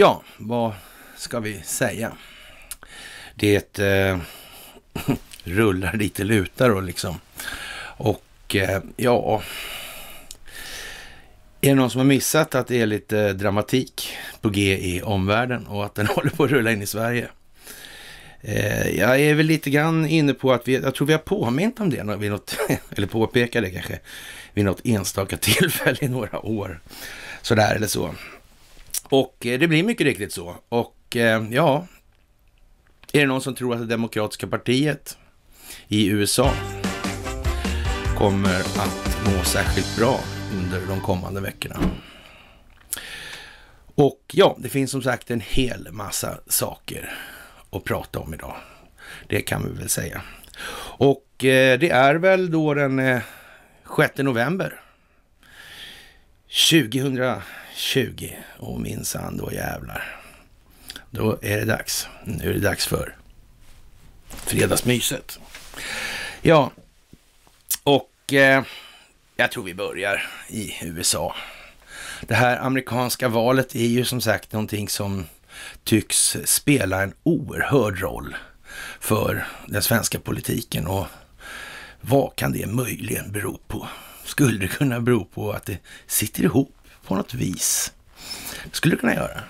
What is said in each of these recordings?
Ja, vad ska vi säga? Det eh, rullar lite lutar och liksom. Och eh, ja, är det någon som har missat att det är lite dramatik på G i omvärlden och att den håller på att rulla in i Sverige? Eh, jag är väl lite grann inne på att vi, jag tror vi har påmint om det, vid något, eller påpekat det kanske, vid något enstaka tillfälle i några år. Sådär eller så. Och eh, det blir mycket riktigt så. Och eh, ja, är det någon som tror att det demokratiska partiet i USA kommer att må särskilt bra under de kommande veckorna? Och ja, det finns som sagt en hel massa saker att prata om idag. Det kan vi väl säga. Och eh, det är väl då den 6 november 2000 20. Och minsann, då jävlar. Då är det dags. Nu är det dags för fredagsmyset. Ja, och eh, jag tror vi börjar i USA. Det här amerikanska valet är ju som sagt någonting som tycks spela en oerhörd roll för den svenska politiken. Och vad kan det möjligen bero på? Skulle det kunna bero på att det sitter ihop på något vis. Det skulle du kunna göra.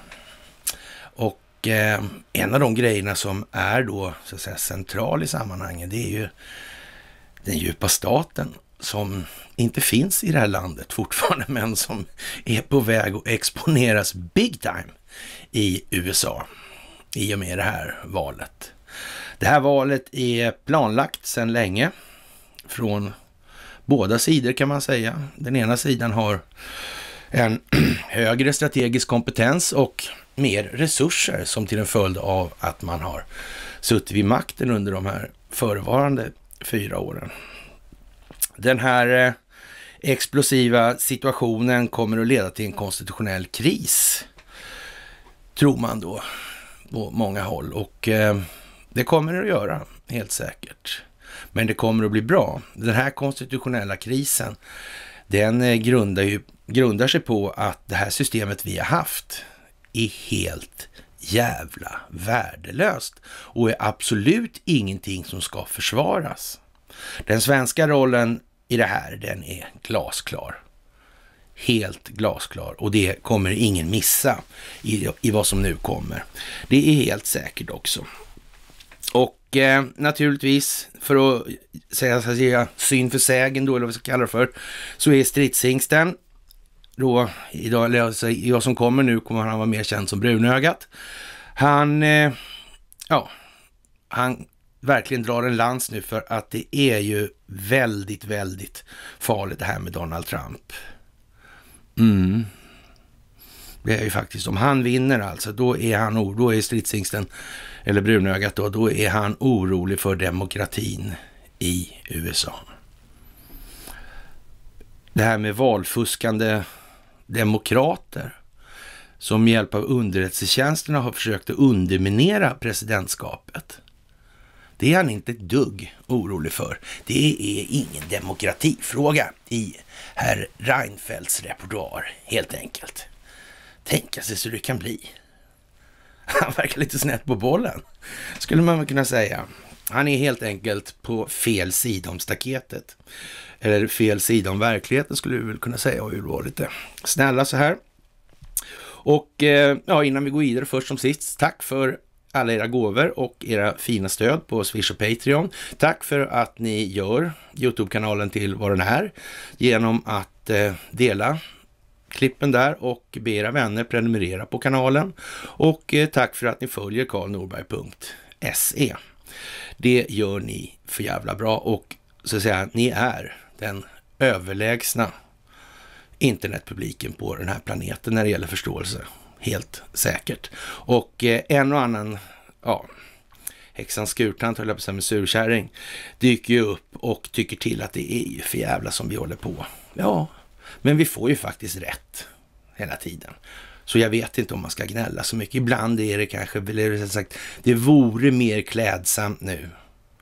Och eh, en av de grejerna som är då så att säga, central i sammanhanget, det är ju den djupa staten som inte finns i det här landet fortfarande, men som är på väg att exponeras big time i USA i och med det här valet. Det här valet är planlagt sedan länge från båda sidor kan man säga. Den ena sidan har en högre strategisk kompetens och mer resurser som till en följd av att man har suttit vid makten under de här förevarande fyra åren. Den här eh, explosiva situationen kommer att leda till en konstitutionell kris, tror man då på många håll. Och eh, det kommer det att göra, helt säkert. Men det kommer att bli bra. Den här konstitutionella krisen, den eh, grundar ju grundar sig på att det här systemet vi har haft är helt jävla värdelöst och är absolut ingenting som ska försvaras. Den svenska rollen i det här, den är glasklar. Helt glasklar och det kommer ingen missa i, i vad som nu kommer. Det är helt säkert också. Och eh, naturligtvis, för att säga, säga syn för sägen då, eller vad vi ska kalla det för, så är stridshingsten då, idag, eller alltså, jag som kommer nu, kommer han vara mer känd som brunögat. Han, eh, ja, han verkligen drar en lans nu för att det är ju väldigt, väldigt farligt det här med Donald Trump. Mm. Det är ju faktiskt, om han vinner alltså, då är han då är stridshingsten, eller brunögat då, då är han orolig för demokratin i USA. Det här med valfuskande demokrater som med hjälp av underrättelsetjänsterna har försökt att underminera presidentskapet. Det är han inte ett dugg orolig för. Det är ingen demokratifråga i herr Reinfeldts repertoar, helt enkelt. Tänka sig så det kan bli. Han verkar lite snett på bollen, skulle man väl kunna säga. Han är helt enkelt på fel sida om staketet. Eller fel sida om verkligheten skulle vi väl kunna säga. Och var lite snälla så här. Och eh, ja, innan vi går vidare först som sist, tack för alla era gåvor och era fina stöd på Swish och Patreon. Tack för att ni gör Youtube-kanalen till vad den är genom att eh, dela klippen där och be era vänner prenumerera på kanalen. Och eh, tack för att ni följer karlnorberg.se. Det gör ni för jävla bra och så att säga, ni är den överlägsna internetpubliken på den här planeten när det gäller förståelse. Helt säkert. Och eh, en och annan, ja, häxan Skurtant höll jag på att säga, med surkärring, dyker ju upp och tycker till att det är ju för jävla som vi håller på. Ja, men vi får ju faktiskt rätt hela tiden. Så jag vet inte om man ska gnälla så mycket. Ibland är det kanske, eller sagt, det vore mer klädsamt nu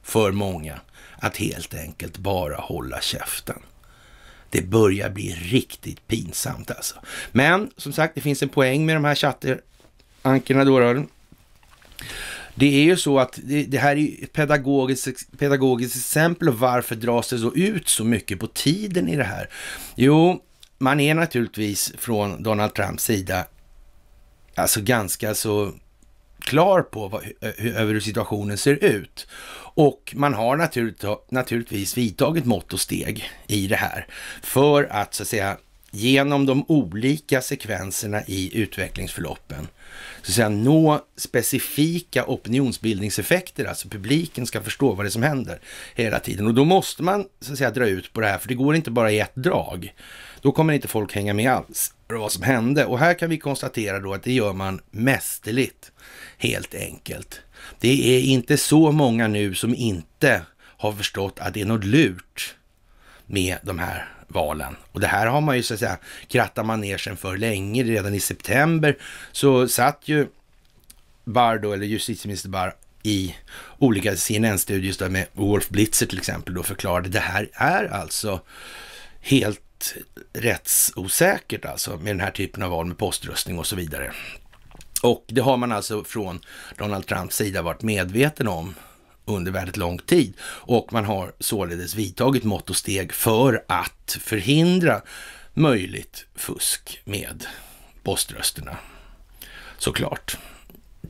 för många att helt enkelt bara hålla käften. Det börjar bli riktigt pinsamt alltså. Men som sagt, det finns en poäng med de här chatterankerna då. då. Det är ju så att det, här är ett pedagogiskt, pedagogiskt exempel. Och varför dras det så ut så mycket på tiden i det här? Jo, man är naturligtvis från Donald Trumps sida alltså ganska så klar på vad, eh, över hur situationen ser ut. Och man har naturligt, naturligtvis vidtagit mått och steg i det här för att så att säga genom de olika sekvenserna i utvecklingsförloppen så att säga, nå specifika opinionsbildningseffekter, alltså publiken ska förstå vad det är som händer hela tiden. Och då måste man så att säga dra ut på det här, för det går inte bara i ett drag. Då kommer inte folk hänga med alls vad som hände. Och här kan vi konstatera då att det gör man mästerligt, helt enkelt. Det är inte så många nu som inte har förstått att det är något lurt med de här valen. Och det här har man ju så att säga krattat manegen för länge. Redan i september så satt ju Barr då, eller justitieminister Barr, i olika cnn studier med Wolf Blitzer till exempel då förklarade det här är alltså helt rättsosäkert alltså med den här typen av val med poströstning och så vidare. Och det har man alltså från Donald Trumps sida varit medveten om under väldigt lång tid och man har således vidtagit mått och steg för att förhindra möjligt fusk med poströsterna. Såklart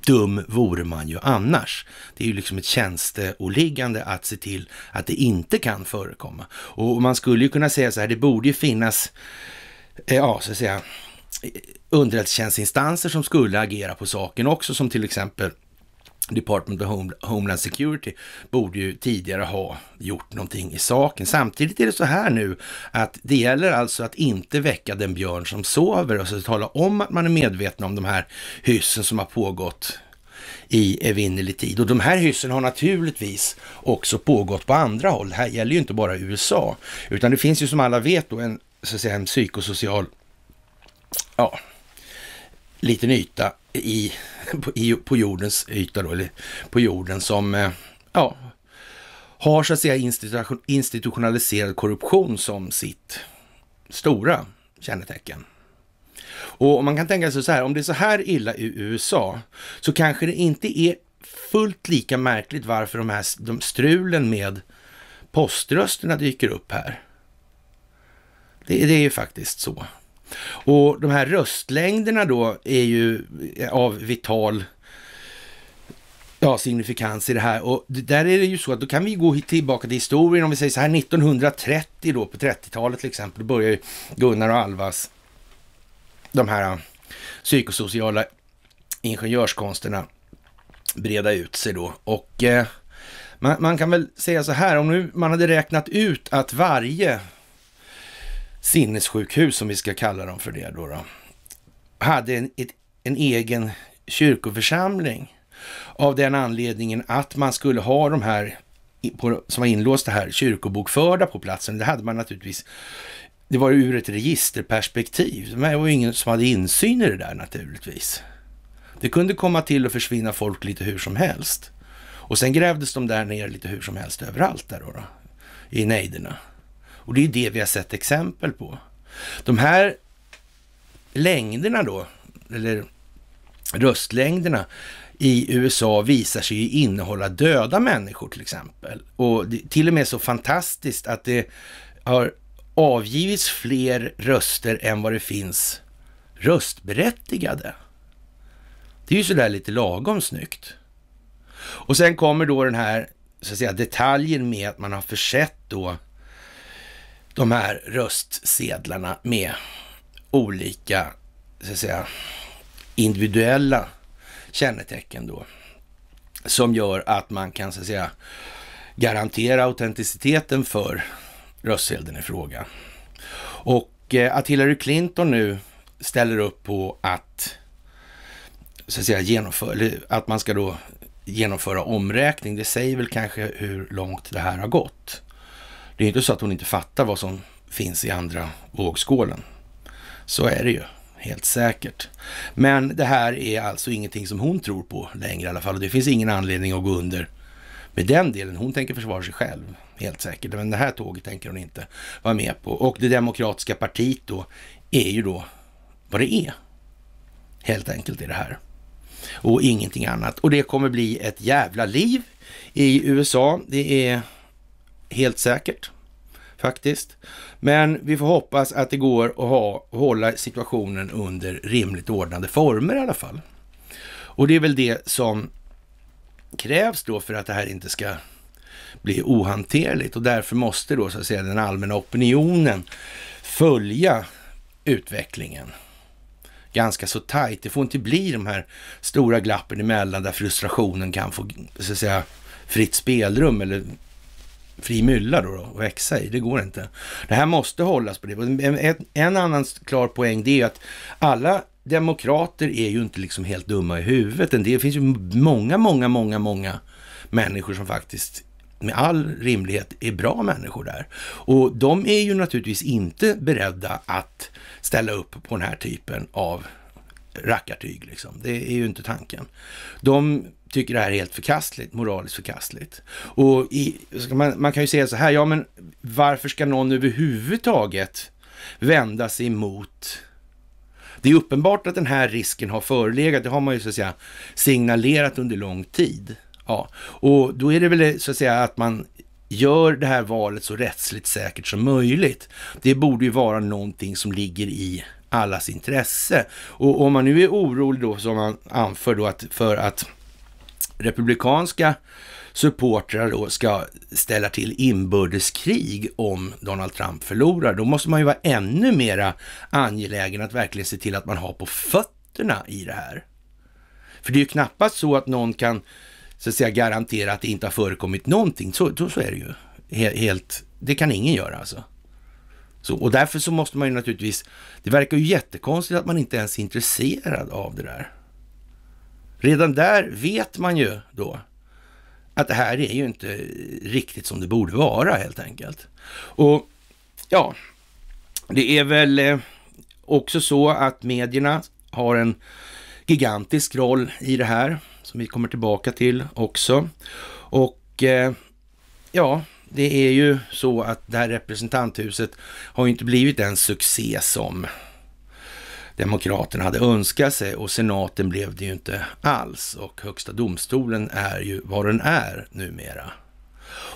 dum vore man ju annars. Det är ju liksom ett tjänsteåliggande att se till att det inte kan förekomma. Och man skulle ju kunna säga så här, det borde ju finnas, eh, ja så att säga, eh, underrättelsetjänstinstanser som skulle agera på saken också, som till exempel Department of Homeland Security borde ju tidigare ha gjort någonting i saken. Samtidigt är det så här nu att det gäller alltså att inte väcka den björn som sover och så alltså tala om att man är medveten om de här hyssen som har pågått i evinnerlig tid. Och de här hyssen har naturligtvis också pågått på andra håll. Det här gäller ju inte bara USA, utan det finns ju som alla vet då en, så att säga, en psykosocial, ja, liten yta i, på, i, på jordens yta då, eller på jorden som eh, ja, har så att säga institutionaliserad korruption som sitt stora kännetecken. Och man kan tänka sig så här, om det är så här illa i USA så kanske det inte är fullt lika märkligt varför de här de strulen med poströsterna dyker upp här. Det, det är ju faktiskt så. Och de här röstlängderna då är ju eh, av vital ja, signifikans i det här. Och där är det ju så att då kan vi gå tillbaka till historien. Om vi säger så här 1930 då på 30-talet till exempel, då börjar ju Gunnar och Alvas de här eh, psykosociala ingenjörskonsterna breda ut sig då. Och eh, man, man, kan väl säga så här, om nu man hade räknat ut att varje sinnessjukhus, som vi ska kalla dem för det då, då hade en, ett, en egen kyrkoförsamling av den anledningen att man skulle ha de här på, som var inlåsta här, kyrkobokförda på platsen. Det hade man naturligtvis, det var ur ett registerperspektiv. Det var ju ingen som hade insyn i det där naturligtvis. Det kunde komma till och försvinna folk lite hur som helst. Och sen grävdes de där ner lite hur som helst överallt där då, då i nejderna. Och det är det vi har sett exempel på. De här längderna då, eller röstlängderna i USA visar sig ju innehålla döda människor till exempel. Och det, är till och med så fantastiskt att det har avgivits fler röster än vad det finns röstberättigade. Det är ju sådär lite lagom snyggt. Och sen kommer då den här så att säga, detaljen med att man har försett då de här röstsedlarna med olika, så att säga, individuella kännetecken då. Som gör att man kan, så att säga, garantera autenticiteten för röstsedeln i fråga. Och eh, att Hillary Clinton nu ställer upp på att, så att, säga, genomföra, att man ska då genomföra omräkning, det säger väl kanske hur långt det här har gått. Det är inte så att hon inte fattar vad som finns i andra vågskålen. Så är det ju, helt säkert. Men det här är alltså ingenting som hon tror på längre i alla fall. Och det finns ingen anledning att gå under med den delen. Hon tänker försvara sig själv, helt säkert. Men det här tåget tänker hon inte vara med på. Och det demokratiska partiet då är ju då vad det är, helt enkelt, i det här. Och ingenting annat. Och det kommer bli ett jävla liv i USA. Det är helt säkert faktiskt. Men vi får hoppas att det går att ha, hålla situationen under rimligt ordnade former i alla fall. Och det är väl det som krävs då för att det här inte ska bli ohanterligt och därför måste då så att säga den allmänna opinionen följa utvecklingen ganska så tajt. Det får inte bli de här stora glappen emellan där frustrationen kan få så att säga fritt spelrum eller fri mylla då, då och växa i. Det går inte. Det här måste hållas på det. En, en annan klar poäng det är att alla demokrater är ju inte liksom helt dumma i huvudet. Det finns ju många, många, många, många människor som faktiskt med all rimlighet är bra människor där. Och de är ju naturligtvis inte beredda att ställa upp på den här typen av rackartyg. Liksom. Det är ju inte tanken. De tycker det här är helt förkastligt, moraliskt förkastligt. Och i, man, man, kan ju säga så här, ja men varför ska någon överhuvudtaget vända sig emot det är uppenbart att den här risken har förelegat, det har man ju så att säga signalerat under lång tid. Ja, och då är det väl så att säga att man gör det här valet så rättsligt säkert som möjligt. Det borde ju vara någonting som ligger i allas intresse. Och om man nu är orolig då, som man anför då, att för att republikanska supportrar då ska ställa till inbördeskrig om Donald Trump förlorar, då måste man ju vara ännu mera angelägen att verkligen se till att man har på fötterna i det här. För det är ju knappast så att någon kan så att säga, garantera att det inte har förekommit någonting. Så, så är det ju. Helt, det kan ingen göra alltså. Så, och därför så måste man ju naturligtvis, det verkar ju jättekonstigt att man inte ens är intresserad av det där. Redan där vet man ju då att det här är ju inte riktigt som det borde vara helt enkelt. Och ja, det är väl eh, också så att medierna har en gigantisk roll i det här som vi kommer tillbaka till också. Och eh, ja, det är ju så att det här representanthuset har ju inte blivit den succé som demokraterna hade önskat sig och senaten blev det ju inte alls och högsta domstolen är ju vad den är numera.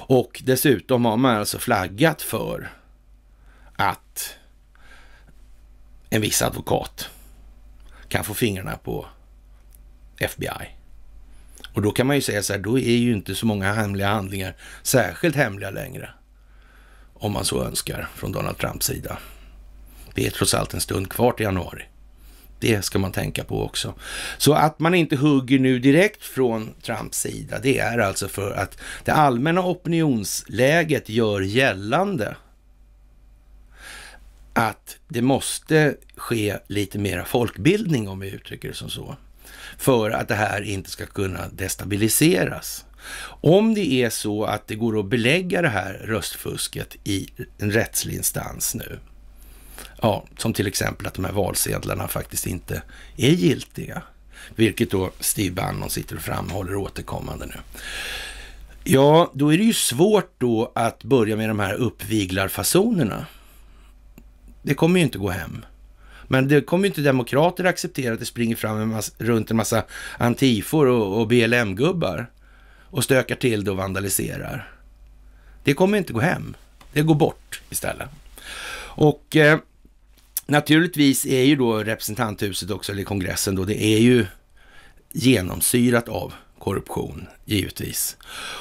Och dessutom har man alltså flaggat för att en viss advokat kan få fingrarna på FBI. Och då kan man ju säga så här, då är ju inte så många hemliga handlingar särskilt hemliga längre. Om man så önskar från Donald Trumps sida. Det är trots allt en stund kvar till januari. Det ska man tänka på också. Så att man inte hugger nu direkt från Trumps sida, det är alltså för att det allmänna opinionsläget gör gällande att det måste ske lite mera folkbildning, om vi uttrycker det som så, för att det här inte ska kunna destabiliseras. Om det är så att det går att belägga det här röstfusket i en rättslig instans nu, Ja, som till exempel att de här valsedlarna faktiskt inte är giltiga. Vilket då Steve Bannon sitter och framhåller återkommande nu. Ja, då är det ju svårt då att börja med de här uppviglarfasonerna. Det kommer ju inte gå hem. Men det kommer ju inte demokrater acceptera att det springer fram en massa, runt en massa antifor och, och BLM-gubbar och stökar till det och vandaliserar. Det kommer inte gå hem. Det går bort istället. Och eh, Naturligtvis är ju då representanthuset också, eller kongressen då, det är ju genomsyrat av korruption, givetvis.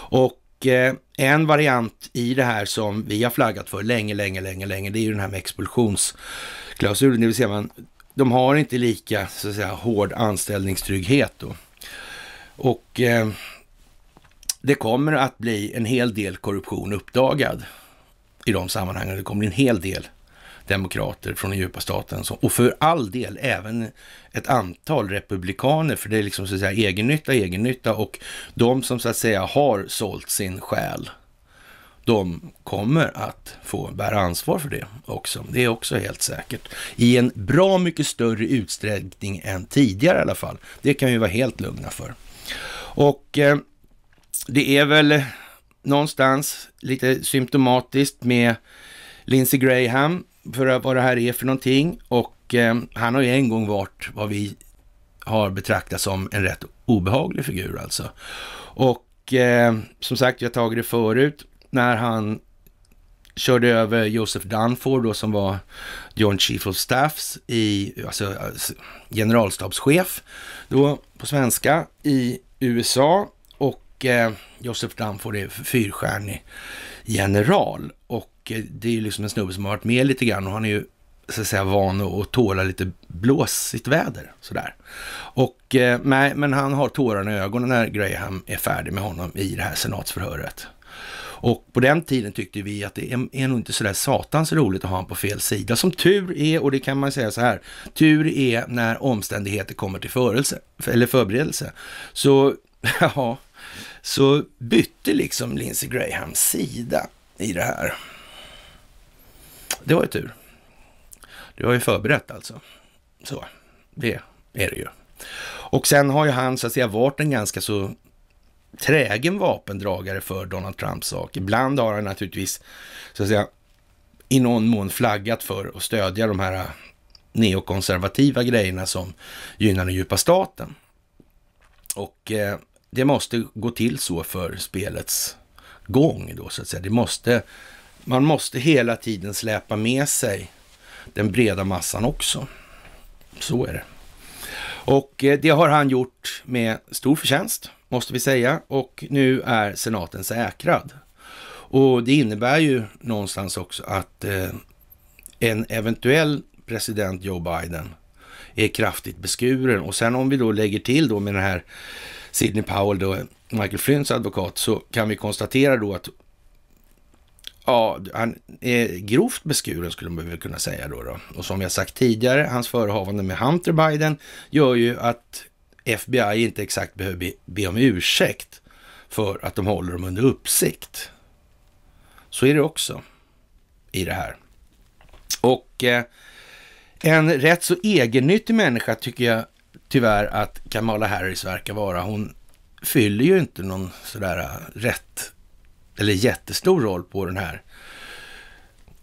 Och eh, en variant i det här som vi har flaggat för länge, länge, länge, länge, det är ju den här med expulsionsklausulen, det vill säga man, de har inte lika så att säga, hård anställningstrygghet då. Och eh, det kommer att bli en hel del korruption uppdagad i de sammanhangen. Det kommer bli en hel del demokrater från den djupa staten. Och för all del även ett antal republikaner, för det är liksom så att säga egennytta, egennytta och de som så att säga har sålt sin själ, de kommer att få bära ansvar för det också. Det är också helt säkert. I en bra mycket större utsträckning än tidigare i alla fall. Det kan vi vara helt lugna för. Och eh, det är väl någonstans lite symptomatiskt med Lindsey Graham för vad det här är för någonting och eh, han har ju en gång varit vad vi har betraktat som en rätt obehaglig figur alltså. Och eh, som sagt, jag tagit det förut när han körde över Joseph Dunford då som var Joint Chief of Staffs, i, alltså, alltså generalstabschef då på svenska i USA och eh, Joseph Dunford är fyrstjärnig general. Och eh, det är ju liksom en snubbe som har varit med lite grann och han är ju så att säga van att tåla lite blåsigt väder sådär. Och eh, nej, men han har tårarna i ögonen när Graham är färdig med honom i det här senatsförhöret. Och på den tiden tyckte vi att det är, är nog inte sådär satans roligt att ha honom på fel sida. Som tur är, och det kan man säga så här, tur är när omständigheter kommer till förelse, eller förberedelse. Så ja, så bytte liksom Lindsey Graham sida i det här. Det var ju tur. Det var ju förberett alltså. Så, det är det ju. Och sen har ju han så att säga varit en ganska så trägen vapendragare för Donald Trumps sak. Ibland har han naturligtvis så att säga i någon mån flaggat för att stödja de här neokonservativa grejerna som gynnar den djupa staten. Och eh, det måste gå till så för spelets gång då så att säga. Det måste, man måste hela tiden släpa med sig den breda massan också. Så är det. Och eh, det har han gjort med stor förtjänst, måste vi säga. Och nu är senaten säkrad. Och det innebär ju någonstans också att eh, en eventuell president Joe Biden är kraftigt beskuren. Och sen om vi då lägger till då med den här Sidney Powell, då, Michael Flynns advokat, så kan vi konstatera då att Ja, han är grovt beskuren skulle man väl kunna säga då, då. Och som jag sagt tidigare, hans förehavande med Hunter Biden gör ju att FBI inte exakt behöver be, be om ursäkt för att de håller dem under uppsikt. Så är det också i det här. Och eh, en rätt så egennyttig människa tycker jag tyvärr att Kamala Harris verkar vara. Hon fyller ju inte någon sådär äh, rätt eller jättestor roll på den här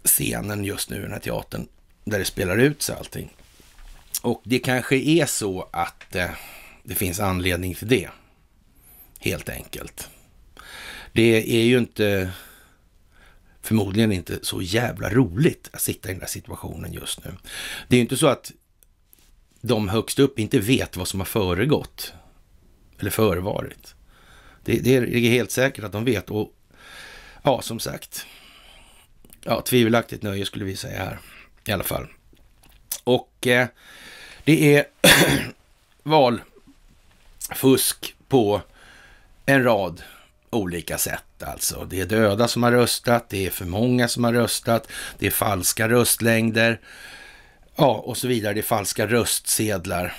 scenen just nu, den här teatern, där det spelar ut sig allting. Och det kanske är så att eh, det finns anledning till det, helt enkelt. Det är ju inte, förmodligen inte så jävla roligt att sitta i den här situationen just nu. Det är ju inte så att de högst upp inte vet vad som har föregått eller förevarit. Det, det är helt säkert att de vet och ja, som sagt, ja, tvivelaktigt nöje skulle vi säga här i alla fall. Och eh, det är valfusk på en rad olika sätt alltså. Det är döda som har röstat, det är för många som har röstat, det är falska röstlängder, Ja, och så vidare. Det är falska röstsedlar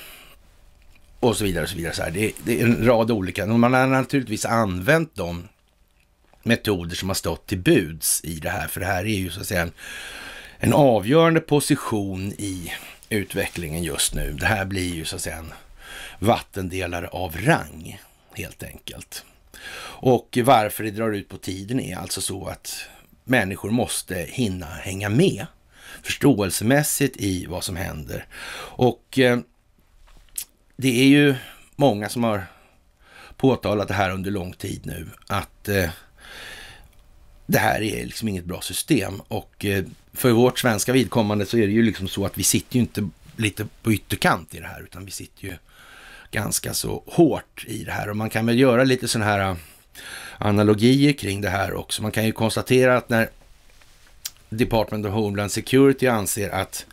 och så vidare. Och så vidare. Så det, det, är en rad olika. Man har naturligtvis använt de metoder som har stått till buds i det här, för det här är ju så att säga en, en avgörande position i utvecklingen just nu. Det här blir ju så att säga en vattendelare av rang helt enkelt. Och varför det drar ut på tiden är alltså så att människor måste hinna hänga med förståelsemässigt i vad som händer. Och eh, det är ju många som har påtalat det här under lång tid nu, att eh, det här är liksom inget bra system. Och eh, för vårt svenska vidkommande så är det ju liksom så att vi sitter ju inte lite på ytterkant i det här, utan vi sitter ju ganska så hårt i det här. Och man kan väl göra lite sådana här eh, analogier kring det här också. Man kan ju konstatera att när Department of Homeland Security anser att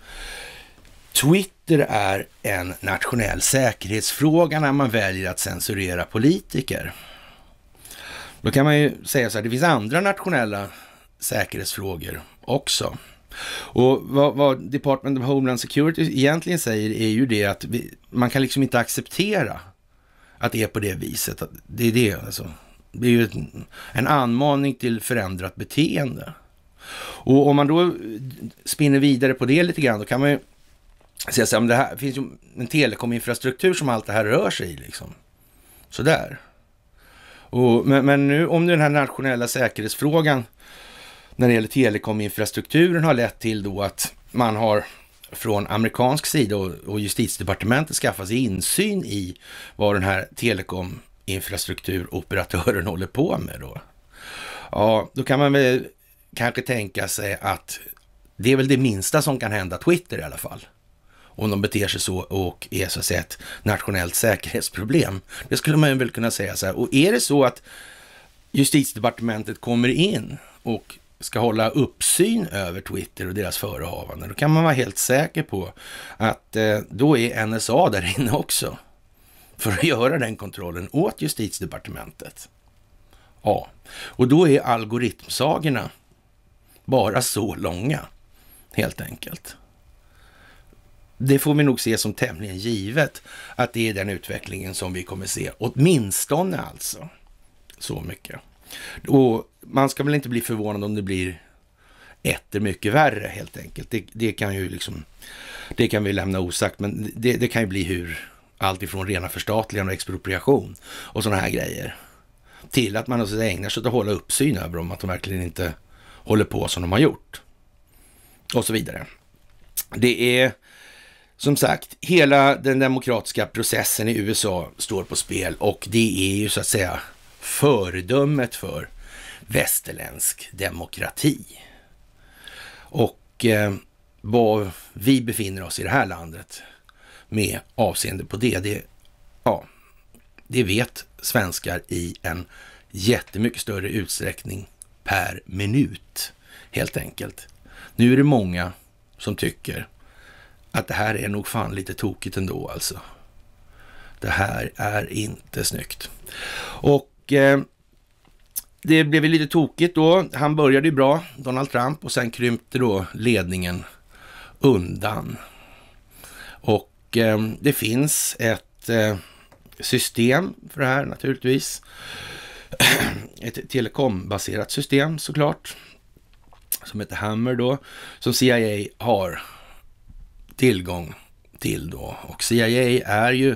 Twitter är en nationell säkerhetsfråga när man väljer att censurera politiker. Då kan man ju säga så här, det finns andra nationella säkerhetsfrågor också. Och vad, vad Department of Homeland Security egentligen säger är ju det att vi, man kan liksom inte acceptera att det är på det viset. det är det alltså. Det är ju en anmaning till förändrat beteende. Och om man då spinner vidare på det lite grann, då kan man ju säga så här, det här finns ju en telekominfrastruktur som allt det här rör sig i liksom. Sådär. Och, men, men nu om nu den här nationella säkerhetsfrågan när det gäller telekominfrastrukturen har lett till då att man har från amerikansk sida och, och justitiedepartementet skaffat sig insyn i vad den här telekominfrastrukturoperatören håller på med då. Ja, då kan man väl kanske tänka sig att det är väl det minsta som kan hända Twitter i alla fall. Om de beter sig så och är så att säga ett nationellt säkerhetsproblem. Det skulle man väl kunna säga så här. Och är det så att justitiedepartementet kommer in och ska hålla uppsyn över Twitter och deras förehavanden, då kan man vara helt säker på att eh, då är NSA där inne också. För att göra den kontrollen åt justitiedepartementet. Ja, och då är algoritmsagorna bara så långa, helt enkelt. Det får vi nog se som tämligen givet att det är den utvecklingen som vi kommer se, åtminstone alltså. Så mycket. Och man ska väl inte bli förvånad om det blir etter mycket värre helt enkelt. Det, det, kan ju liksom, det kan vi lämna osagt, men det, det kan ju bli hur allt ifrån rena förstatligande och expropriation och sådana här grejer. Till att man också alltså ägnar sig åt att hålla uppsyn över dem, att de verkligen inte håller på som de har gjort. Och så vidare. Det är som sagt, hela den demokratiska processen i USA står på spel och det är ju så att säga föredömet för västerländsk demokrati. Och eh, var vi befinner oss i det här landet med avseende på det, det, ja, det vet svenskar i en jättemycket större utsträckning per minut helt enkelt. Nu är det många som tycker att det här är nog fan lite tokigt ändå alltså. Det här är inte snyggt. Och eh, det blev lite tokigt då. Han började ju bra, Donald Trump, och sen krympte då ledningen undan. Och eh, det finns ett eh, system för det här naturligtvis. ett telekombaserat system såklart, som heter Hammer då, som CIA har tillgång till då. Och CIA är ju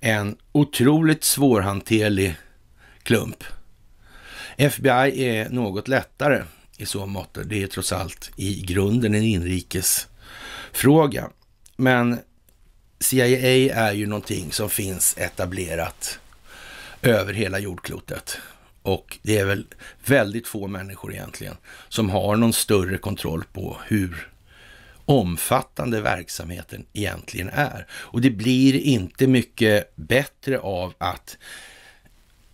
en otroligt svårhanterlig klump. FBI är något lättare i så mått. Det är trots allt i grunden en inrikesfråga. Men CIA är ju någonting som finns etablerat över hela jordklotet. Och det är väl väldigt få människor egentligen som har någon större kontroll på hur omfattande verksamheten egentligen är. Och det blir inte mycket bättre av att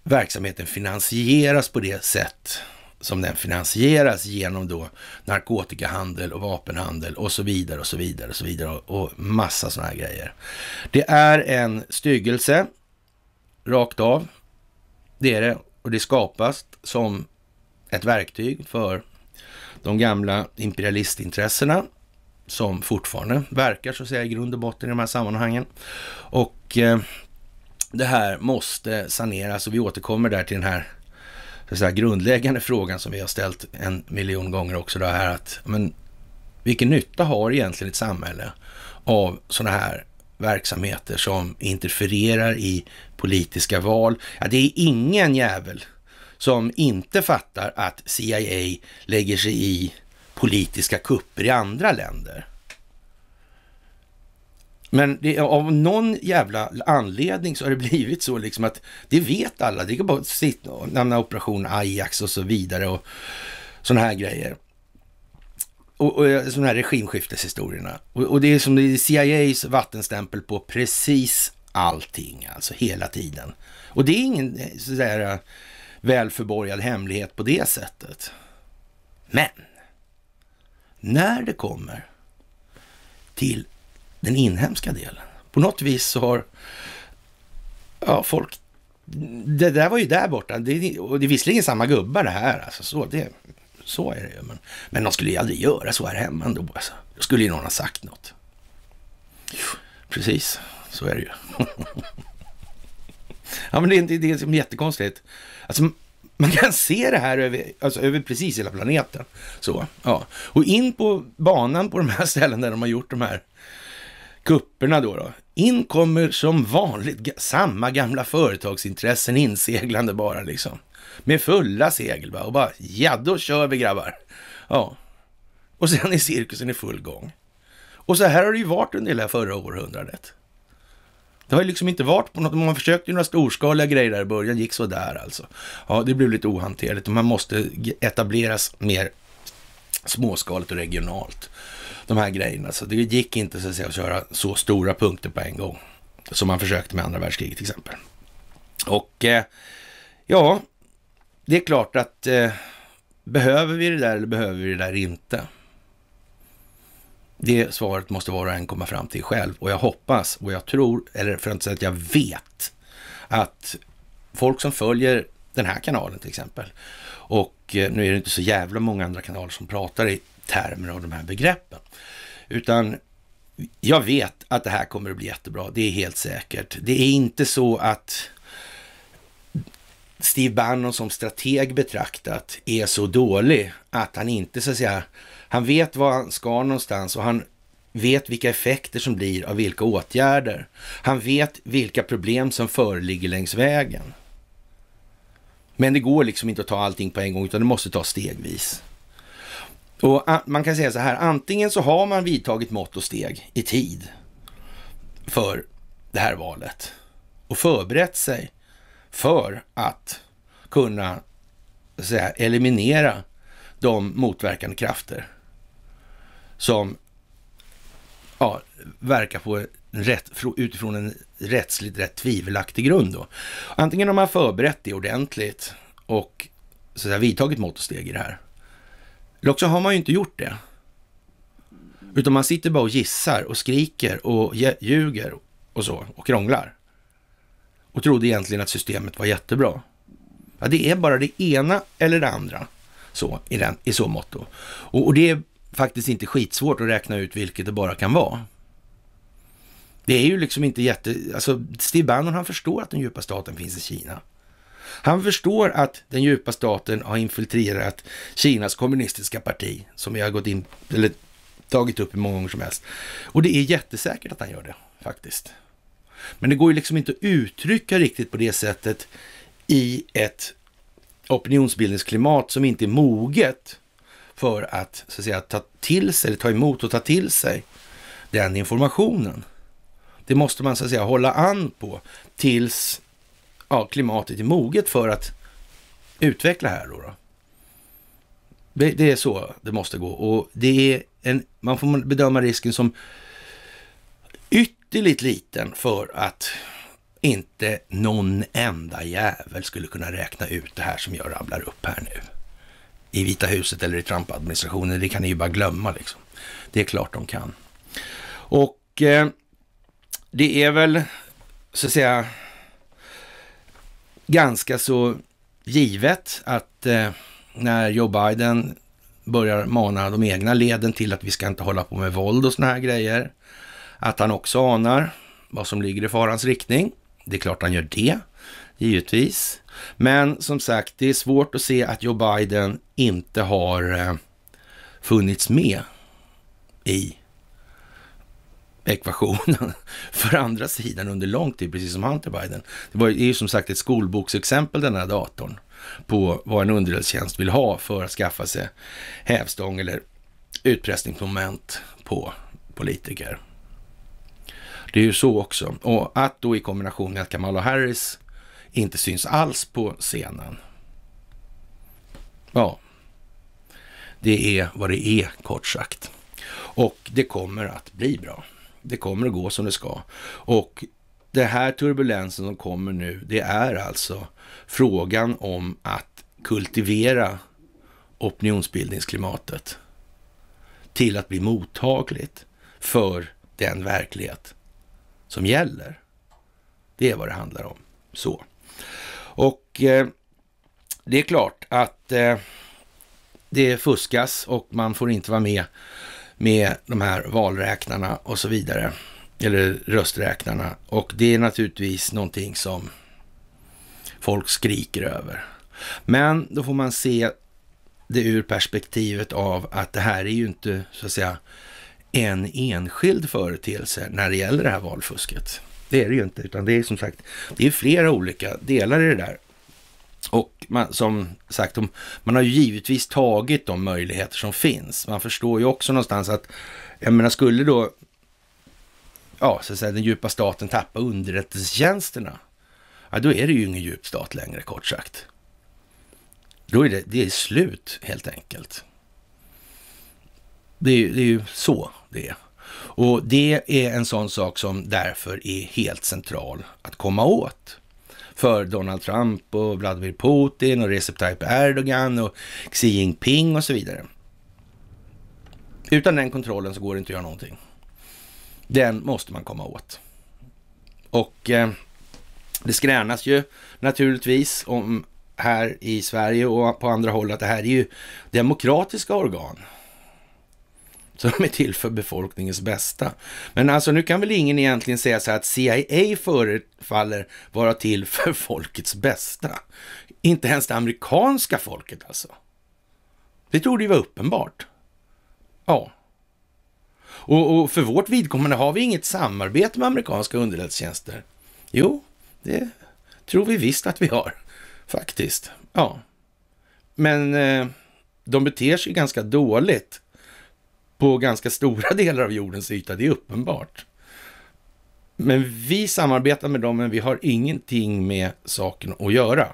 verksamheten finansieras på det sätt som den finansieras genom då narkotikahandel och vapenhandel och så vidare och så vidare och så vidare och massa sådana här grejer. Det är en styggelse rakt av. Det är det och det skapas som ett verktyg för de gamla imperialistintressena som fortfarande verkar så att säga i grund och botten i de här sammanhangen. Och eh, det här måste saneras och vi återkommer där till den här så att säga, grundläggande frågan som vi har ställt en miljon gånger också. Det här att, men, vilken nytta har egentligen ett samhälle av sådana här verksamheter som interfererar i politiska val. Ja, det är ingen jävel som inte fattar att CIA lägger sig i politiska kupper i andra länder. Men det, av någon jävla anledning så har det blivit så liksom att det vet alla. Det går bara att sitta och nämna operation Ajax och så vidare och sådana här grejer och, och eh, sådana här regimskifteshistorierna. Och, och, det är som CIAs vattenstämpel på precis allting, alltså hela tiden. Och det är ingen eh, sådär välförborgad hemlighet på det sättet. Men när det kommer till den inhemska delen, på något vis så har ja, folk... Det där var ju där borta. Det, och det är visserligen samma gubbar det här, alltså så. Det, så är det ju. Men, men de skulle ju aldrig göra så här hemma ändå. Alltså. Då skulle ju någon ha sagt något. Precis, så är det ju. ja, men det, det, det är jättekonstigt. Alltså, man kan se det här över, alltså, över precis hela planeten. Så, ja. Och in på banan på de här ställen där de har gjort de här kupperna då, då. In kommer som vanligt samma gamla företagsintressen inseglande bara liksom med fulla segel va? och bara ja, då kör vi grabbar. Ja, och sen är cirkusen i full gång. Och så här har det ju varit under hela förra århundradet. Det har ju liksom inte varit på något, man försökte ju några storskaliga grejer där i början, gick sådär alltså. Ja, det blev lite ohanterligt och man måste etableras mer småskaligt och regionalt. De här grejerna, så det gick inte så att, säga, att köra så stora punkter på en gång. Som man försökte med andra världskriget till exempel. Och eh, ja, det är klart att eh, behöver vi det där eller behöver vi det där inte? Det svaret måste var och en komma fram till själv och jag hoppas och jag tror, eller för att inte säga att jag vet, att folk som följer den här kanalen till exempel, och eh, nu är det inte så jävla många andra kanaler som pratar i termer av de här begreppen, utan jag vet att det här kommer att bli jättebra, det är helt säkert. Det är inte så att Steve Bannon som strateg betraktat är så dålig att han inte så att säga, han vet var han ska någonstans och han vet vilka effekter som blir av vilka åtgärder. Han vet vilka problem som föreligger längs vägen. Men det går liksom inte att ta allting på en gång utan det måste tas stegvis. Och man kan säga så här, antingen så har man vidtagit mått och steg i tid för det här valet och förberett sig för att kunna säga, eliminera de motverkande krafter som ja, verkar på rätt, utifrån en rättsligt rätt tvivelaktig grund. Då. Antingen har man förberett det ordentligt och så säga, vidtagit mått och steg i det här. Eller också har man ju inte gjort det. Utan man sitter bara och gissar och skriker och ljuger och så och krånglar och trodde egentligen att systemet var jättebra. Ja, det är bara det ena eller det andra så, i, den, i så mått. Då. Och, och det är faktiskt inte skitsvårt att räkna ut vilket det bara kan vara. Det är ju liksom inte jätte... Alltså, Steve Bannon han förstår att den djupa staten finns i Kina. Han förstår att den djupa staten har infiltrerat Kinas kommunistiska parti, som vi har gått in, eller tagit upp hur många gånger som helst. Och det är jättesäkert att han gör det, faktiskt. Men det går ju liksom inte att uttrycka riktigt på det sättet i ett opinionsbildningsklimat som inte är moget för att, så att säga, ta till sig, eller ta emot och ta till sig den informationen. Det måste man så att säga hålla an på tills ja, klimatet är moget för att utveckla här. Då, då. Det, det, är så det måste gå och det är en, man får bedöma risken som ytterst ytterligt liten för att inte någon enda jävel skulle kunna räkna ut det här som jag rabblar upp här nu. I Vita huset eller i Trump-administrationen, det kan ni ju bara glömma liksom. Det är klart de kan. Och eh, det är väl, så att säga, ganska så givet att eh, när Joe Biden börjar mana de egna leden till att vi ska inte hålla på med våld och såna här grejer. Att han också anar vad som ligger i farans riktning. Det är klart han gör det, givetvis. Men som sagt, det är svårt att se att Joe Biden inte har eh, funnits med i ekvationen för andra sidan under lång tid, precis som Hunter Biden. Det är ju som sagt ett skolboksexempel den här datorn på vad en underrättelsetjänst vill ha för att skaffa sig hävstång eller utpressningsmoment på politiker. Det är ju så också. Och att då i kombination med att Kamala Harris inte syns alls på scenen. Ja, det är vad det är kort sagt. Och det kommer att bli bra. Det kommer att gå som det ska. Och det här turbulensen som kommer nu, det är alltså frågan om att kultivera opinionsbildningsklimatet till att bli mottagligt för den verklighet som gäller. Det är vad det handlar om. Så. Och eh, det är klart att eh, det fuskas och man får inte vara med med de här valräknarna och så vidare. Eller rösträknarna. Och det är naturligtvis någonting som folk skriker över. Men då får man se det ur perspektivet av att det här är ju inte så att säga en enskild företeelse när det gäller det här valfusket. Det är det ju inte, utan det är som sagt, det är flera olika delar i det där. Och man, som sagt, man har ju givetvis tagit de möjligheter som finns. Man förstår ju också någonstans att, jag menar, skulle då ja, så att säga, den djupa staten tappa underrättelsetjänsterna, ja, då är det ju ingen djup stat längre, kort sagt. Då är det, det är slut, helt enkelt. Det är, det är ju så det. Och det är en sån sak som därför är helt central att komma åt för Donald Trump och Vladimir Putin och Recep Tayyip Erdogan och Xi Jinping och så vidare. Utan den kontrollen så går det inte att göra någonting. Den måste man komma åt. Och eh, det skränas ju naturligtvis om här i Sverige och på andra håll att det här är ju demokratiska organ som är till för befolkningens bästa. Men alltså nu kan väl ingen egentligen säga så här att CIA förefaller vara till för folkets bästa. Inte ens det amerikanska folket alltså. Det trodde ju var uppenbart. Ja. Och, och för vårt vidkommande har vi inget samarbete med amerikanska underrättelsetjänster. Jo, det tror vi visst att vi har faktiskt. Ja. Men eh, de beter sig ganska dåligt på ganska stora delar av jordens yta, det är uppenbart. Men vi samarbetar med dem, men vi har ingenting med saken att göra.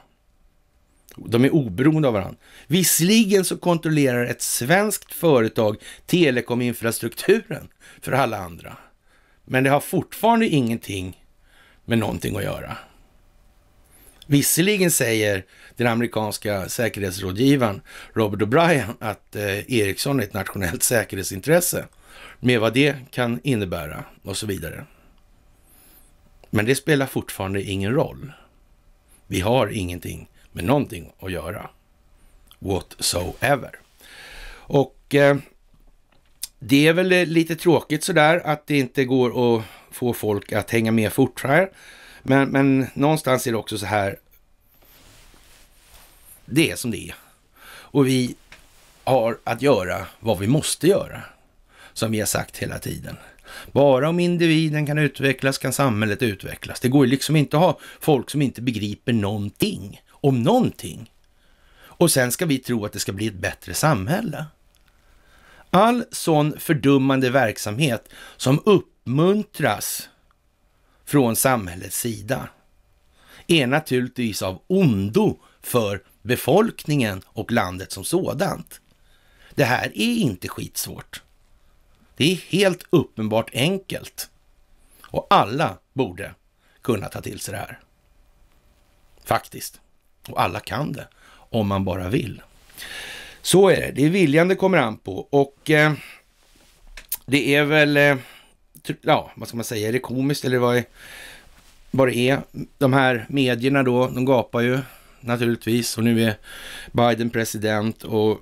De är oberoende av varandra. Visserligen så kontrollerar ett svenskt företag telekominfrastrukturen för alla andra. Men det har fortfarande ingenting med någonting att göra. Visserligen säger den amerikanska säkerhetsrådgivaren Robert O'Brien att eh, Ericsson är ett nationellt säkerhetsintresse med vad det kan innebära och så vidare. Men det spelar fortfarande ingen roll. Vi har ingenting med någonting att göra. Whatsoever. Och eh, det är väl eh, lite tråkigt sådär att det inte går att få folk att hänga med fortare. Men, men någonstans är det också så här det är som det är. Och vi har att göra vad vi måste göra, som vi har sagt hela tiden. Bara om individen kan utvecklas kan samhället utvecklas. Det går ju liksom inte att ha folk som inte begriper någonting om någonting. Och sen ska vi tro att det ska bli ett bättre samhälle. All sån fördummande verksamhet som uppmuntras från samhällets sida är naturligtvis av ondo för befolkningen och landet som sådant. Det här är inte skitsvårt. Det är helt uppenbart enkelt och alla borde kunna ta till sig det här. Faktiskt. Och alla kan det om man bara vill. Så är det. Det är viljan det kommer an på och eh, det är väl, eh, ja, vad ska man säga, är det komiskt eller vad, är, vad det är? De här medierna då, de gapar ju naturligtvis. Och nu är Biden president och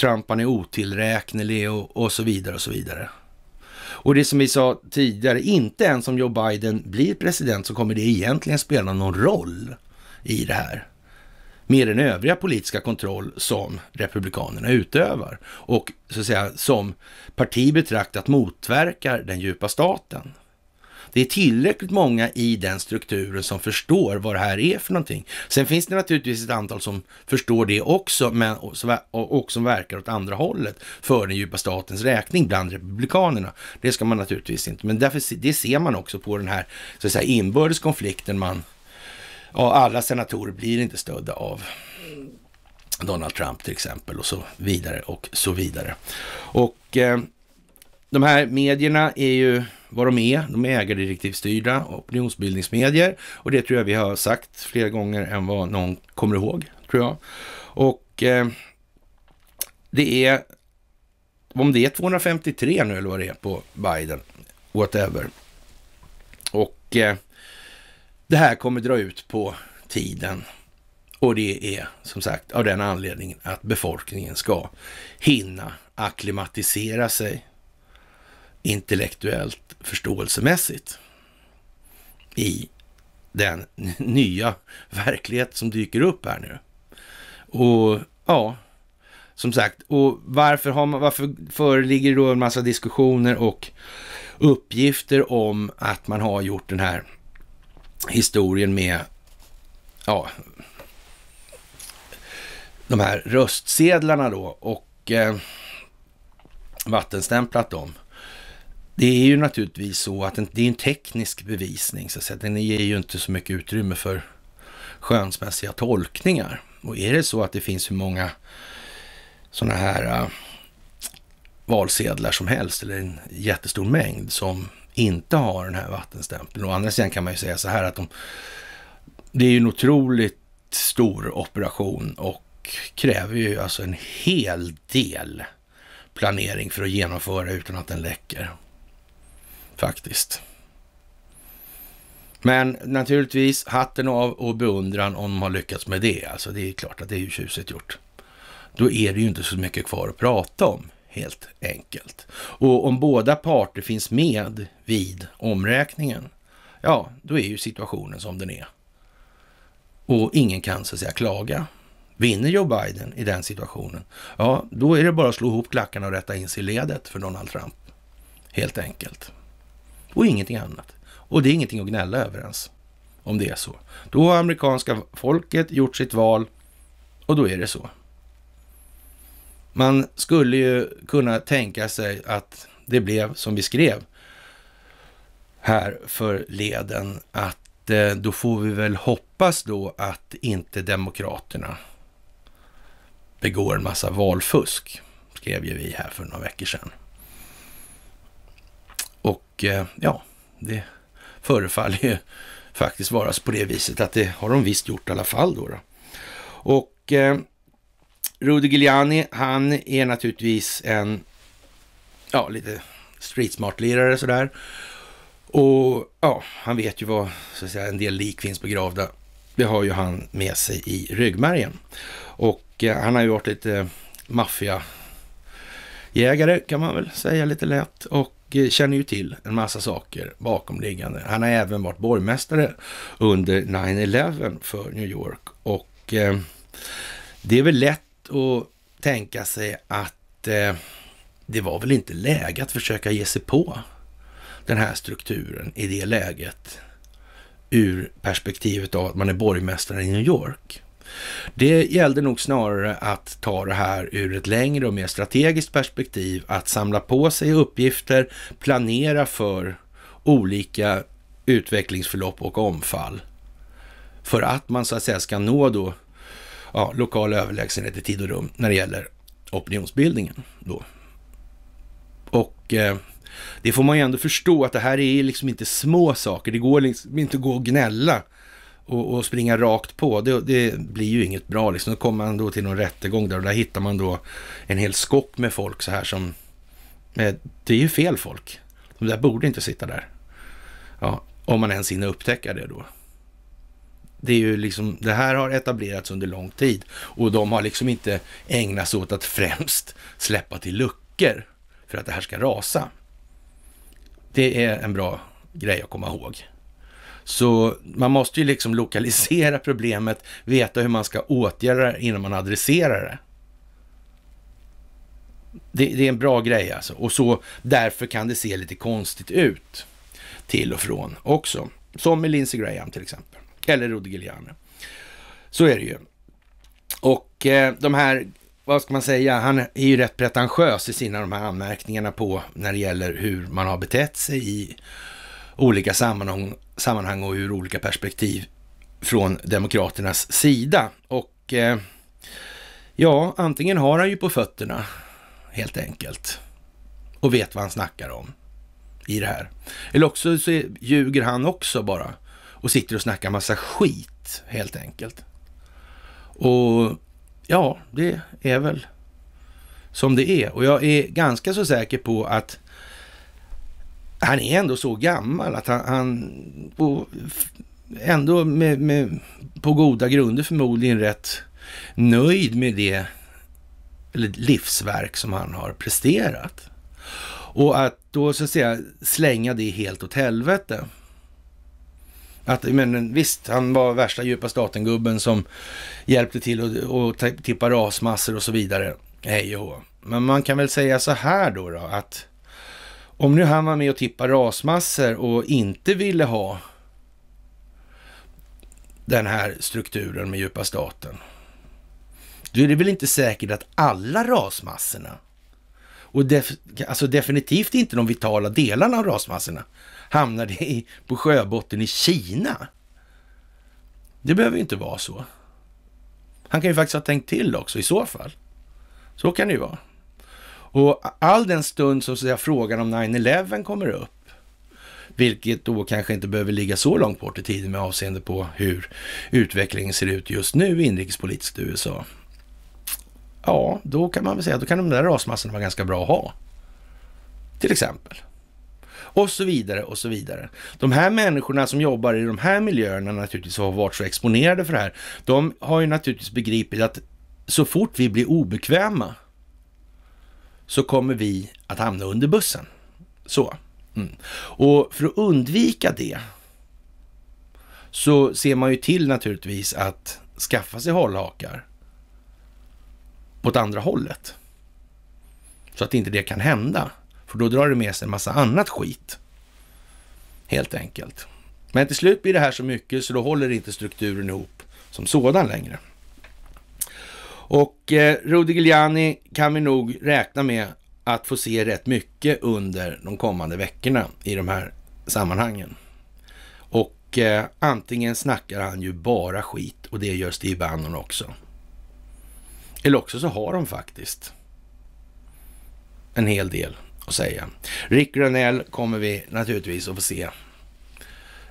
Trump han är otillräknelig och, och så vidare och så vidare. Och det som vi sa tidigare, inte ens om Joe Biden blir president så kommer det egentligen spela någon roll i det här. Med den övriga politiska kontroll som Republikanerna utövar och så att säga som parti betraktat motverkar den djupa staten. Det är tillräckligt många i den strukturen som förstår vad det här är för någonting. Sen finns det naturligtvis ett antal som förstår det också, men, och, som verkar åt andra hållet för den djupa statens räkning bland republikanerna. Det ska man naturligtvis inte, men därför, det ser man också på den här så att säga, inbördes konflikten man, ja, alla senatorer blir inte stödda av Donald Trump till exempel och så vidare och så vidare. Och eh, de här medierna är ju vad de är. De är ägardirektivstyrda opinionsbildningsmedier och det tror jag vi har sagt flera gånger än vad någon kommer ihåg, tror jag. Och eh, det är, om det är 253 nu eller vad det är på Biden, whatever. Och eh, det här kommer dra ut på tiden. Och det är som sagt av den anledningen att befolkningen ska hinna acklimatisera sig intellektuellt förståelsemässigt i den nya verklighet som dyker upp här nu. Och ja, som sagt, och varför, har man, varför föreligger då en massa diskussioner och uppgifter om att man har gjort den här historien med, ja, de här röstsedlarna då och eh, vattenstämplat dem. Det är ju naturligtvis så att det är en teknisk bevisning, så att säga. den ger ju inte så mycket utrymme för skönsmässiga tolkningar. Och är det så att det finns hur många sådana här uh, valsedlar som helst, eller en jättestor mängd, som inte har den här vattenstämpeln. Å andra sidan kan man ju säga så här att de, det är ju en otroligt stor operation och kräver ju alltså en hel del planering för att genomföra utan att den läcker faktiskt. Men naturligtvis hatten av och beundran om de har lyckats med det. Alltså det är klart att det är ju tjusigt gjort. Då är det ju inte så mycket kvar att prata om helt enkelt. Och om båda parter finns med vid omräkningen, ja, då är ju situationen som den är. Och ingen kan så att säga klaga. Vinner Joe Biden i den situationen, ja, då är det bara att slå ihop klackarna och rätta in sig i ledet för Donald Trump. Helt enkelt och ingenting annat. Och det är ingenting att gnälla över ens, om det är så. Då har amerikanska folket gjort sitt val och då är det så. Man skulle ju kunna tänka sig att det blev som vi skrev här för leden, att eh, då får vi väl hoppas då att inte Demokraterna begår en massa valfusk, skrev ju vi här för några veckor sedan. Och eh, ja, det förefaller ju faktiskt vara på det viset att det har de visst gjort i alla fall. Då, då. Och eh, Rudy Giuliani, han är naturligtvis en ja, lite streetsmart-lirare sådär. Och ja, han vet ju vad så att säga, en del lik finns begravda. Det har ju han med sig i ryggmärgen. Och eh, han har ju varit lite maffia jägare kan man väl säga lite lätt. Och och eh, känner ju till en massa saker bakomliggande. Han har även varit borgmästare under 9-11 för New York och eh, det är väl lätt att tänka sig att eh, det var väl inte läge att försöka ge sig på den här strukturen i det läget ur perspektivet av att man är borgmästare i New York. Det gällde nog snarare att ta det här ur ett längre och mer strategiskt perspektiv, att samla på sig uppgifter, planera för olika utvecklingsförlopp och omfall. För att man så att säga ska nå då ja, lokal överlägsenhet i tid och rum när det gäller opinionsbildningen. Då. Och eh, det får man ju ändå förstå att det här är liksom inte små saker. Det går liksom inte att gå och gnälla och, och springa rakt på, det, det, blir ju inget bra. Liksom. Då kommer man då till någon rättegång där och där hittar man då en hel skock med folk så här som... det är ju fel folk. De där borde inte sitta där. Ja, om man ens hinner upptäcka det då. Det är ju liksom, det här har etablerats under lång tid och de har liksom inte ägnat sig åt att främst släppa till luckor för att det här ska rasa. Det är en bra grej att komma ihåg. Så man måste ju liksom lokalisera problemet, veta hur man ska åtgärda det innan man adresserar det. Det, det är en bra grej alltså. Och så därför kan det se lite konstigt ut till och från också. Som med Lindsey Graham till exempel. Eller Rudy Giuliani. Så är det ju. Och eh, de här, vad ska man säga, han är ju rätt pretentiös i sina de här anmärkningarna på när det gäller hur man har betett sig i olika sammanhang, sammanhang och ur olika perspektiv från Demokraternas sida. Och eh, ja, antingen har han ju på fötterna helt enkelt och vet vad han snackar om i det här. Eller också så ljuger han också bara och sitter och snackar massa skit helt enkelt. Och ja, det är väl som det är. Och jag är ganska så säker på att han är ändå så gammal att han, han och ändå med, med, på goda grunder förmodligen rätt nöjd med det livsverk som han har presterat. Och att då så att säga slänga det helt åt helvete. Att, men visst, han var värsta djupa staten-gubben som hjälpte till att tippa rasmassor och så vidare. Hej Men man kan väl säga så här då, då att om nu han var med och tippade rasmassor och inte ville ha den här strukturen med djupa staten, då är det väl inte säkert att alla rasmassorna och def, alltså definitivt inte de vitala delarna av rasmassorna hamnade i, på sjöbotten i Kina. Det behöver ju inte vara så. Han kan ju faktiskt ha tänkt till också i så fall. Så kan det ju vara. Och all den stund som så frågan om 9-11 kommer upp, vilket då kanske inte behöver ligga så långt bort i tiden med avseende på hur utvecklingen ser ut just nu inrikespolitiskt i USA. Ja, då kan man väl säga att då kan de där rasmassorna vara ganska bra att ha. Till exempel. Och så vidare och så vidare. De här människorna som jobbar i de här miljöerna naturligtvis har varit så exponerade för det här. De har ju naturligtvis begripit att så fort vi blir obekväma så kommer vi att hamna under bussen. Så. Mm. Och för att undvika det så ser man ju till naturligtvis att skaffa sig hållhakar åt andra hållet. Så att inte det kan hända. För då drar det med sig en massa annat skit. Helt enkelt. Men till slut blir det här så mycket så då håller inte strukturen ihop som sådan längre. Och eh, Rudy Giuliani kan vi nog räkna med att få se rätt mycket under de kommande veckorna i de här sammanhangen. Och eh, antingen snackar han ju bara skit och det gör Steve Bannon också. Eller också så har de faktiskt en hel del att säga. Rick Granell kommer vi naturligtvis att få se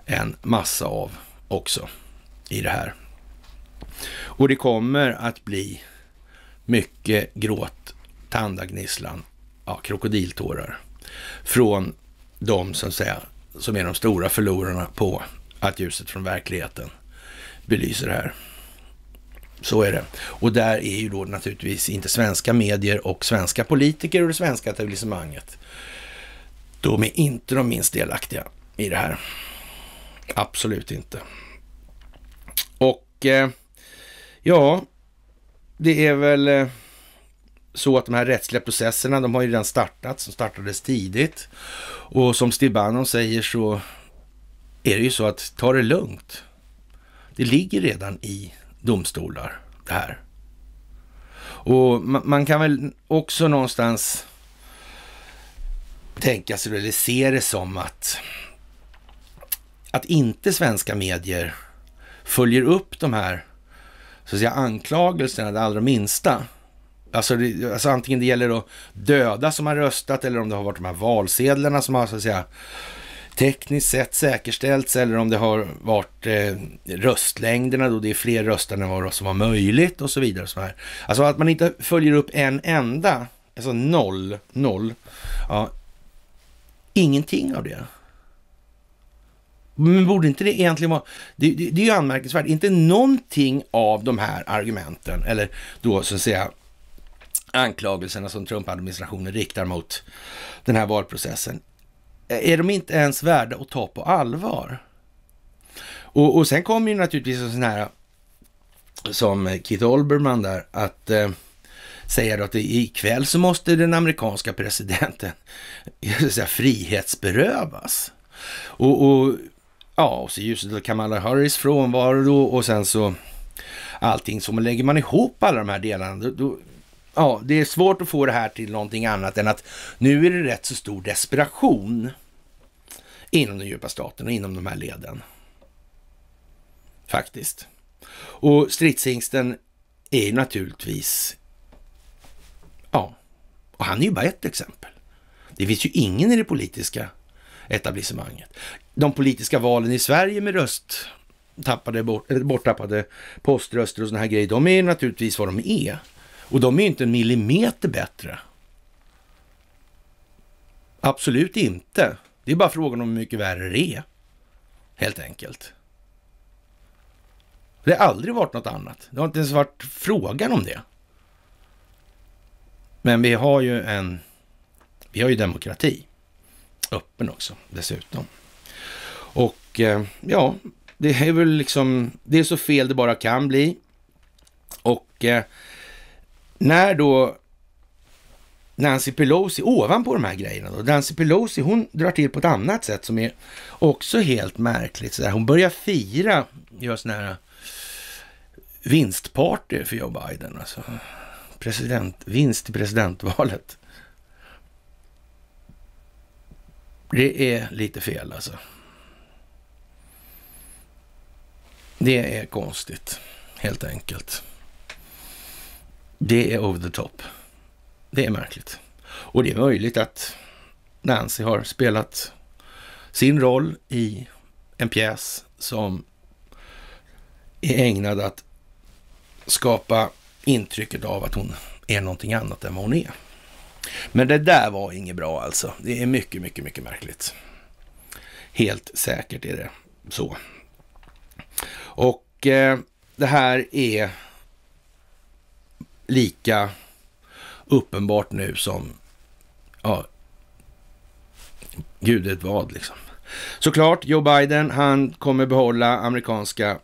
en massa av också i det här. Och det kommer att bli mycket gråt, tandagnisslan, ja, krokodiltårar från de som, säger, som är de stora förlorarna på att ljuset från verkligheten belyser det här. Så är det. Och där är ju då naturligtvis inte svenska medier och svenska politiker och det svenska etablissemanget. De är inte de minst delaktiga i det här. Absolut inte. Och eh, Ja, det är väl eh, så att de här rättsliga processerna, de har ju redan startat, som startades tidigt. Och som Steve Bannon säger så är det ju så att ta det lugnt. Det ligger redan i domstolar, det här. Och man, kan väl också någonstans tänka sig, eller se det som att, att inte svenska medier följer upp de här så att säga, anklagelserna det allra minsta. Alltså, det, alltså antingen det gäller då döda som har röstat eller om det har varit de här valsedlarna som har så att säga tekniskt sett säkerställts eller om det har varit eh, röstlängderna då det är fler röster än vad som var möjligt och så vidare. Och så här. Alltså att man inte följer upp en enda, alltså noll, noll. Ja, ingenting av det. Men borde inte det egentligen vara... Det, det, det är ju anmärkningsvärt. Inte någonting av de här argumenten, eller då så att säga anklagelserna som Trump-administrationen riktar mot den här valprocessen, eh, är de inte ens värda att ta på allvar? Och, och sen kommer ju naturligtvis en sån här som Keith Olbermann där, att eh, säga att ikväll så måste den amerikanska presidenten säga, frihetsberövas. Och, och Ja, och så ljuset av Kamala Harris frånvaro då och sen så allting. Så man lägger man ihop alla de här delarna, då, då, ja, det är svårt att få det här till någonting annat än att nu är det rätt så stor desperation inom den djupa staten och inom de här leden. Faktiskt. Och stridshingsten är ju naturligtvis, ja, och han är ju bara ett exempel. Det finns ju ingen i det politiska etablissemanget. De politiska valen i Sverige med röst tappade bort, borttappade poströster och sådana här grejer, de är naturligtvis vad de är. Och de är inte en millimeter bättre. Absolut inte. Det är bara frågan om hur mycket värre det är. Helt enkelt. Det har aldrig varit något annat. Det har inte ens varit frågan om det. Men vi har ju en... Vi har ju demokrati öppen också dessutom. Och eh, ja, det är väl liksom, det är så fel det bara kan bli. Och eh, när då Nancy Pelosi, ovanpå de här grejerna då, Nancy Pelosi hon drar till på ett annat sätt som är också helt märkligt. Sådär. Hon börjar fira, gör sådana här eh, vinstparty för Joe Biden. Alltså. President, vinst i presidentvalet. Det är lite fel alltså. Det är konstigt, helt enkelt. Det är over the top. Det är märkligt. Och det är möjligt att Nancy har spelat sin roll i en pjäs som är ägnad att skapa intrycket av att hon är någonting annat än vad hon är. Men det där var inget bra alltså. Det är mycket, mycket, mycket märkligt. Helt säkert är det så. Och eh, det här är lika uppenbart nu som ja, gud vet vad liksom. Såklart, Joe Biden, han kommer behålla amerikanska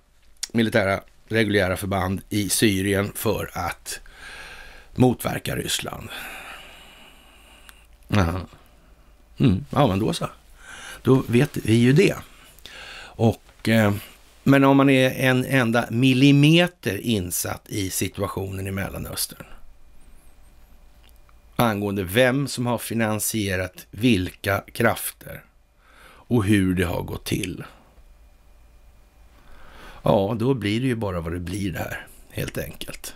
militära reguljära förband i Syrien för att motverka Ryssland. Aha. Mm. Ja, men då så. Då vet vi ju det. Och, eh, men om man är en enda millimeter insatt i situationen i Mellanöstern angående vem som har finansierat vilka krafter och hur det har gått till. Ja, då blir det ju bara vad det blir det här. helt enkelt.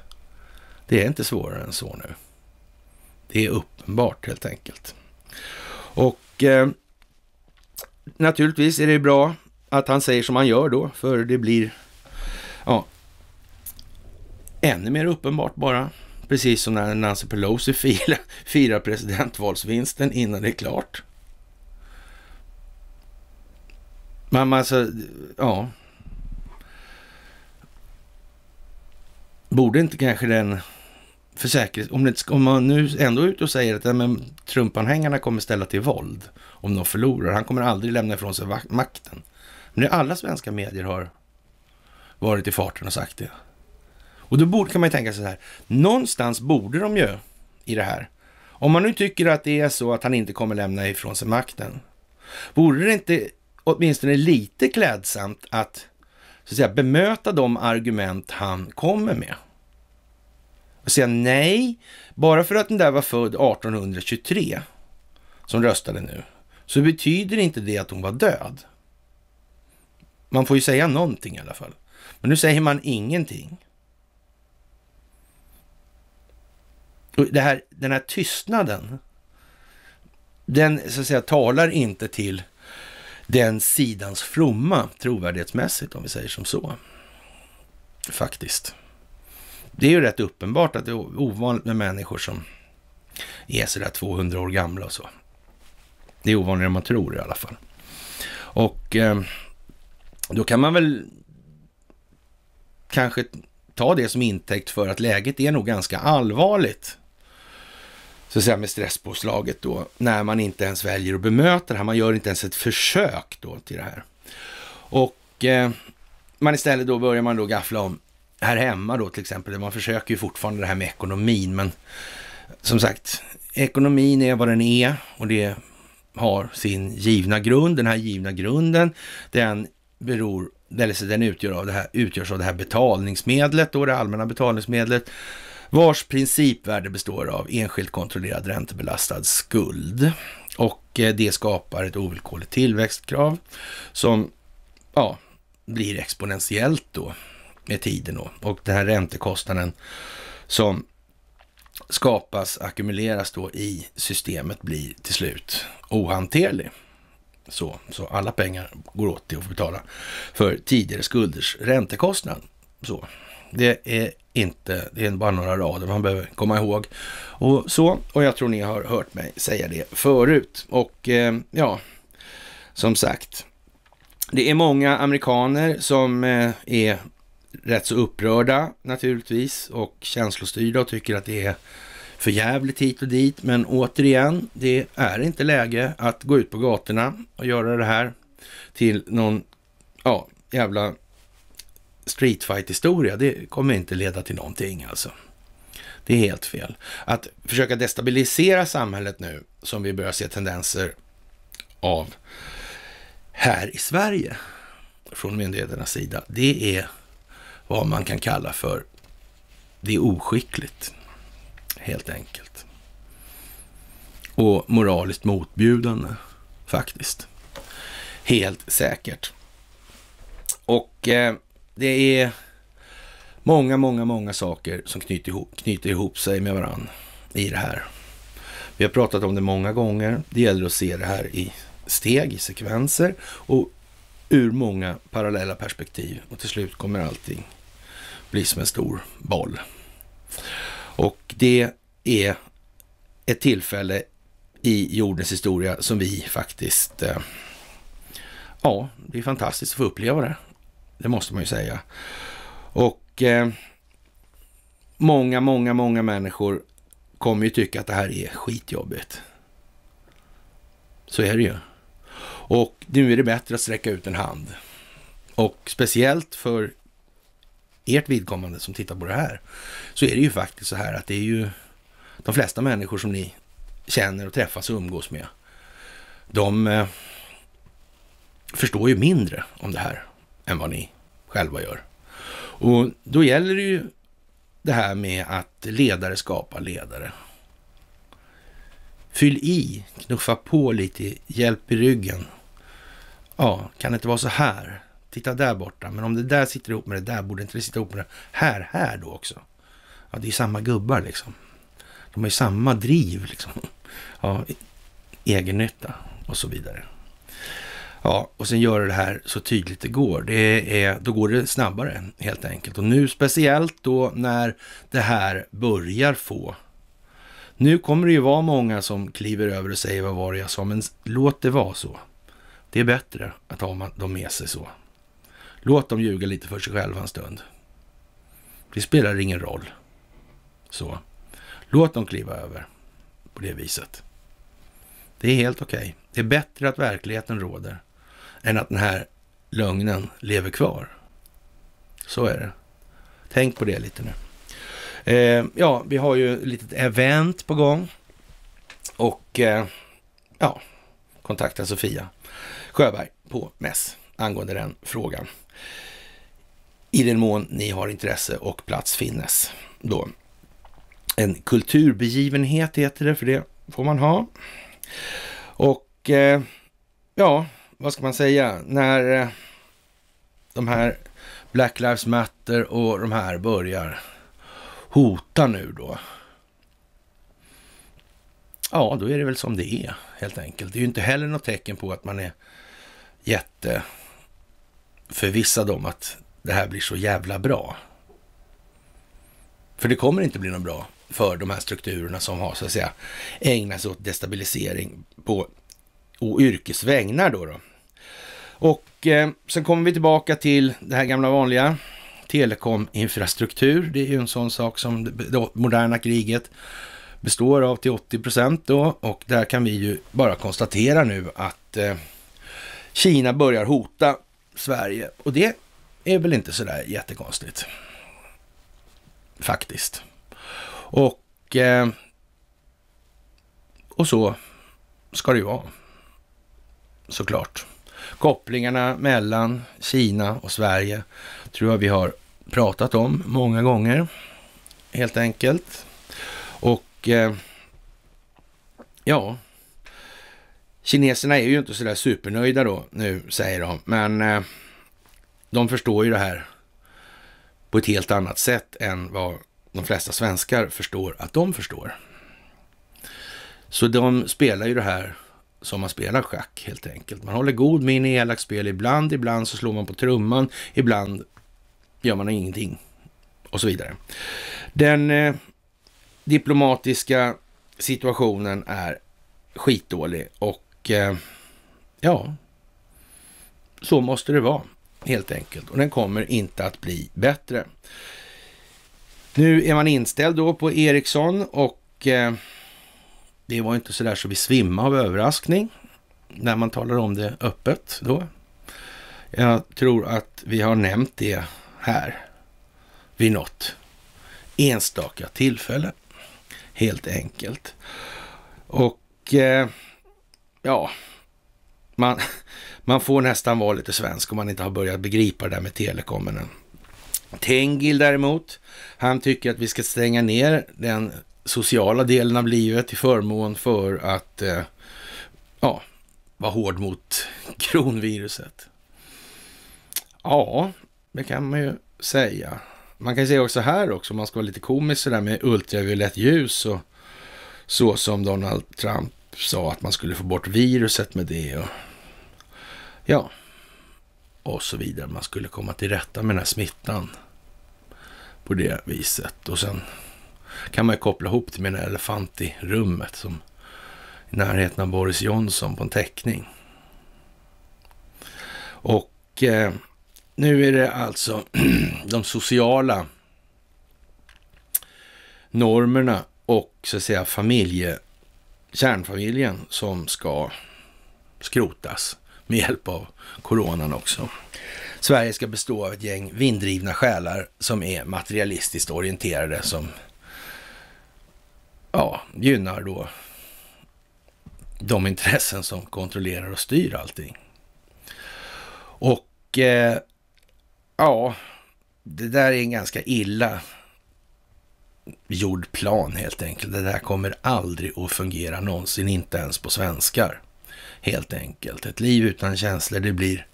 Det är inte svårare än så nu. Det är uppenbart helt enkelt. Och eh, naturligtvis är det bra att han säger som han gör då, för det blir ja, ännu mer uppenbart bara. Precis som när Nancy Pelosi firar, firar presidentvalsvinsten innan det är klart. Men alltså, ja. Borde inte kanske den för säkerhet, om, det, om man nu ändå är ute och säger att Trumpanhängarna kommer ställa till våld om de förlorar. Han kommer aldrig lämna ifrån sig makten. Men det alla svenska medier har varit i farten och sagt det. Och då borde, kan man ju tänka sig så här, någonstans borde de ju i det här. Om man nu tycker att det är så att han inte kommer lämna ifrån sig makten, Borde det inte åtminstone lite klädsamt att, så att säga, bemöta de argument han kommer med? säga nej, bara för att den där var född 1823, som röstade nu, så betyder inte det att hon var död. Man får ju säga någonting i alla fall. Men nu säger man ingenting. Och det här, den här tystnaden, den så att säga talar inte till den sidans fromma trovärdighetsmässigt om vi säger som så. Faktiskt det är ju rätt uppenbart att det är ovanligt med människor som är sådär 200 år gamla och så. Det är ovanligare än man tror i alla fall. Och eh, då kan man väl kanske ta det som intäkt för att läget är nog ganska allvarligt. Så att säga med stresspåslaget då, när man inte ens väljer att bemöta det här. Man gör inte ens ett försök då till det här. Och eh, man istället då börjar man då gaffla om här hemma då till exempel, man försöker ju fortfarande det här med ekonomin, men som sagt, ekonomin är vad den är och det har sin givna grund. Den här givna grunden, den beror, eller den utgör av det här, utgörs av det här betalningsmedlet, då det allmänna betalningsmedlet, vars principvärde består av enskilt kontrollerad räntebelastad skuld. Och eh, det skapar ett ovillkorligt tillväxtkrav som ja, blir exponentiellt då med tiden då. Och den här räntekostnaden som skapas, ackumuleras då i systemet blir till slut ohanterlig. Så, så alla pengar går åt till att betala för tidigare skulders räntekostnad. Så, det är inte, det är bara några rader man behöver komma ihåg. Och så, och jag tror ni har hört mig säga det förut. Och eh, ja, som sagt, det är många amerikaner som eh, är rätt så upprörda naturligtvis och känslostyrda och tycker att det är för jävligt hit och dit. Men återigen, det är inte läge att gå ut på gatorna och göra det här till någon ja, jävla streetfight-historia. Det kommer inte leda till någonting alltså. Det är helt fel. Att försöka destabilisera samhället nu, som vi börjar se tendenser av här i Sverige från myndigheternas sida, det är vad man kan kalla för, det är oskickligt, helt enkelt. Och moraliskt motbjudande, faktiskt. Helt säkert. Och eh, det är många, många, många saker som knyter ihop, knyter ihop sig med varandra i det här. Vi har pratat om det många gånger. Det gäller att se det här i steg, i sekvenser och ur många parallella perspektiv och till slut kommer allting bli som en stor boll. Och det är ett tillfälle i jordens historia som vi faktiskt... Eh, ja, det är fantastiskt att få uppleva det. Det måste man ju säga. Och eh, många, många, många människor kommer ju tycka att det här är skitjobbigt. Så är det ju. Och nu är det bättre att sträcka ut en hand. Och speciellt för ert vidkommande som tittar på det här, så är det ju faktiskt så här att det är ju de flesta människor som ni känner och träffas och umgås med, de eh, förstår ju mindre om det här än vad ni själva gör. Och då gäller det ju det här med att ledare skapar ledare. Fyll i, knuffa på lite, hjälp i ryggen ja, kan det inte vara så här? Titta där borta, men om det där sitter ihop med det där, borde inte det sitta ihop med det här, här då också? Ja, det är samma gubbar liksom. De har ju samma driv liksom. Ja, egennytta och så vidare. Ja, och sen göra det här så tydligt det går. Det är, då går det snabbare helt enkelt. Och nu speciellt då när det här börjar få. Nu kommer det ju vara många som kliver över och säger vad var det jag sa, men låt det vara så. Det är bättre att ha dem med sig så. Låt dem ljuga lite för sig själva en stund. Det spelar ingen roll. Så. Låt dem kliva över på det viset. Det är helt okej. Okay. Det är bättre att verkligheten råder än att den här lögnen lever kvar. Så är det. Tänk på det lite nu. Eh, ja, vi har ju ett litet event på gång. Och eh, ja, kontakta Sofia Sjöberg på Mess angående den frågan. I den mån ni har intresse och plats finnes då. En kulturbegivenhet heter det, för det får man ha. Och eh, ja, vad ska man säga? När eh, de här Black Lives Matter och de här börjar hota nu då ja, då är det väl som det är helt enkelt. Det är ju inte heller något tecken på att man är jätteförvissad om att det här blir så jävla bra. För det kommer inte bli något bra för de här strukturerna som har så att säga ägnat sig åt destabilisering på och yrkesvägnar då. då. Och eh, sen kommer vi tillbaka till det här gamla vanliga telekominfrastruktur. Det är ju en sån sak som det moderna kriget består av till 80 procent då och där kan vi ju bara konstatera nu att eh, Kina börjar hota Sverige och det är väl inte sådär jättekonstigt. Faktiskt. Och, eh, och så ska det ju vara. Såklart. Kopplingarna mellan Kina och Sverige tror jag vi har pratat om många gånger helt enkelt. Och eh, ja, kineserna är ju inte sådär supernöjda då nu säger de, men eh, de förstår ju det här på ett helt annat sätt än vad de flesta svenskar förstår att de förstår. Så de spelar ju det här som man spelar schack helt enkelt. Man håller god min i elakt spel ibland, ibland så slår man på trumman, ibland gör man ingenting och så vidare. Den eh, diplomatiska situationen är skitdålig och eh, ja, så måste det vara helt enkelt. Och den kommer inte att bli bättre. Nu är man inställd då på Ericsson och eh, det var inte sådär så vi svimmade av överraskning när man talar om det öppet då. Jag tror att vi har nämnt det här vid något enstaka tillfälle helt enkelt. Och eh, ja, man, man får nästan vara lite svensk om man inte har börjat begripa det där med telekomen än. Tengil däremot, han tycker att vi ska stänga ner den sociala delen av livet till förmån för att eh, ja, vara hård mot kronviruset. Ja, det kan man ju säga man kan säga också här också, om man ska vara lite komisk sådär med ultraviolett ljus och så som Donald Trump sa att man skulle få bort viruset med det och ja, och så vidare. Man skulle komma till rätta med den här smittan på det viset. Och sen kan man ju koppla ihop det med en elefant i rummet som i närheten av Boris Johnson på en teckning. Och eh, nu är det alltså de sociala normerna och så att säga familje, kärnfamiljen som ska skrotas med hjälp av coronan också. Sverige ska bestå av ett gäng vinddrivna själar som är materialistiskt orienterade som ja, gynnar då de intressen som kontrollerar och styr allting. Och eh, ja, det där är en ganska illa gjord plan helt enkelt. Det där kommer aldrig att fungera någonsin, inte ens på svenskar. Helt enkelt. Ett liv utan känslor, det blir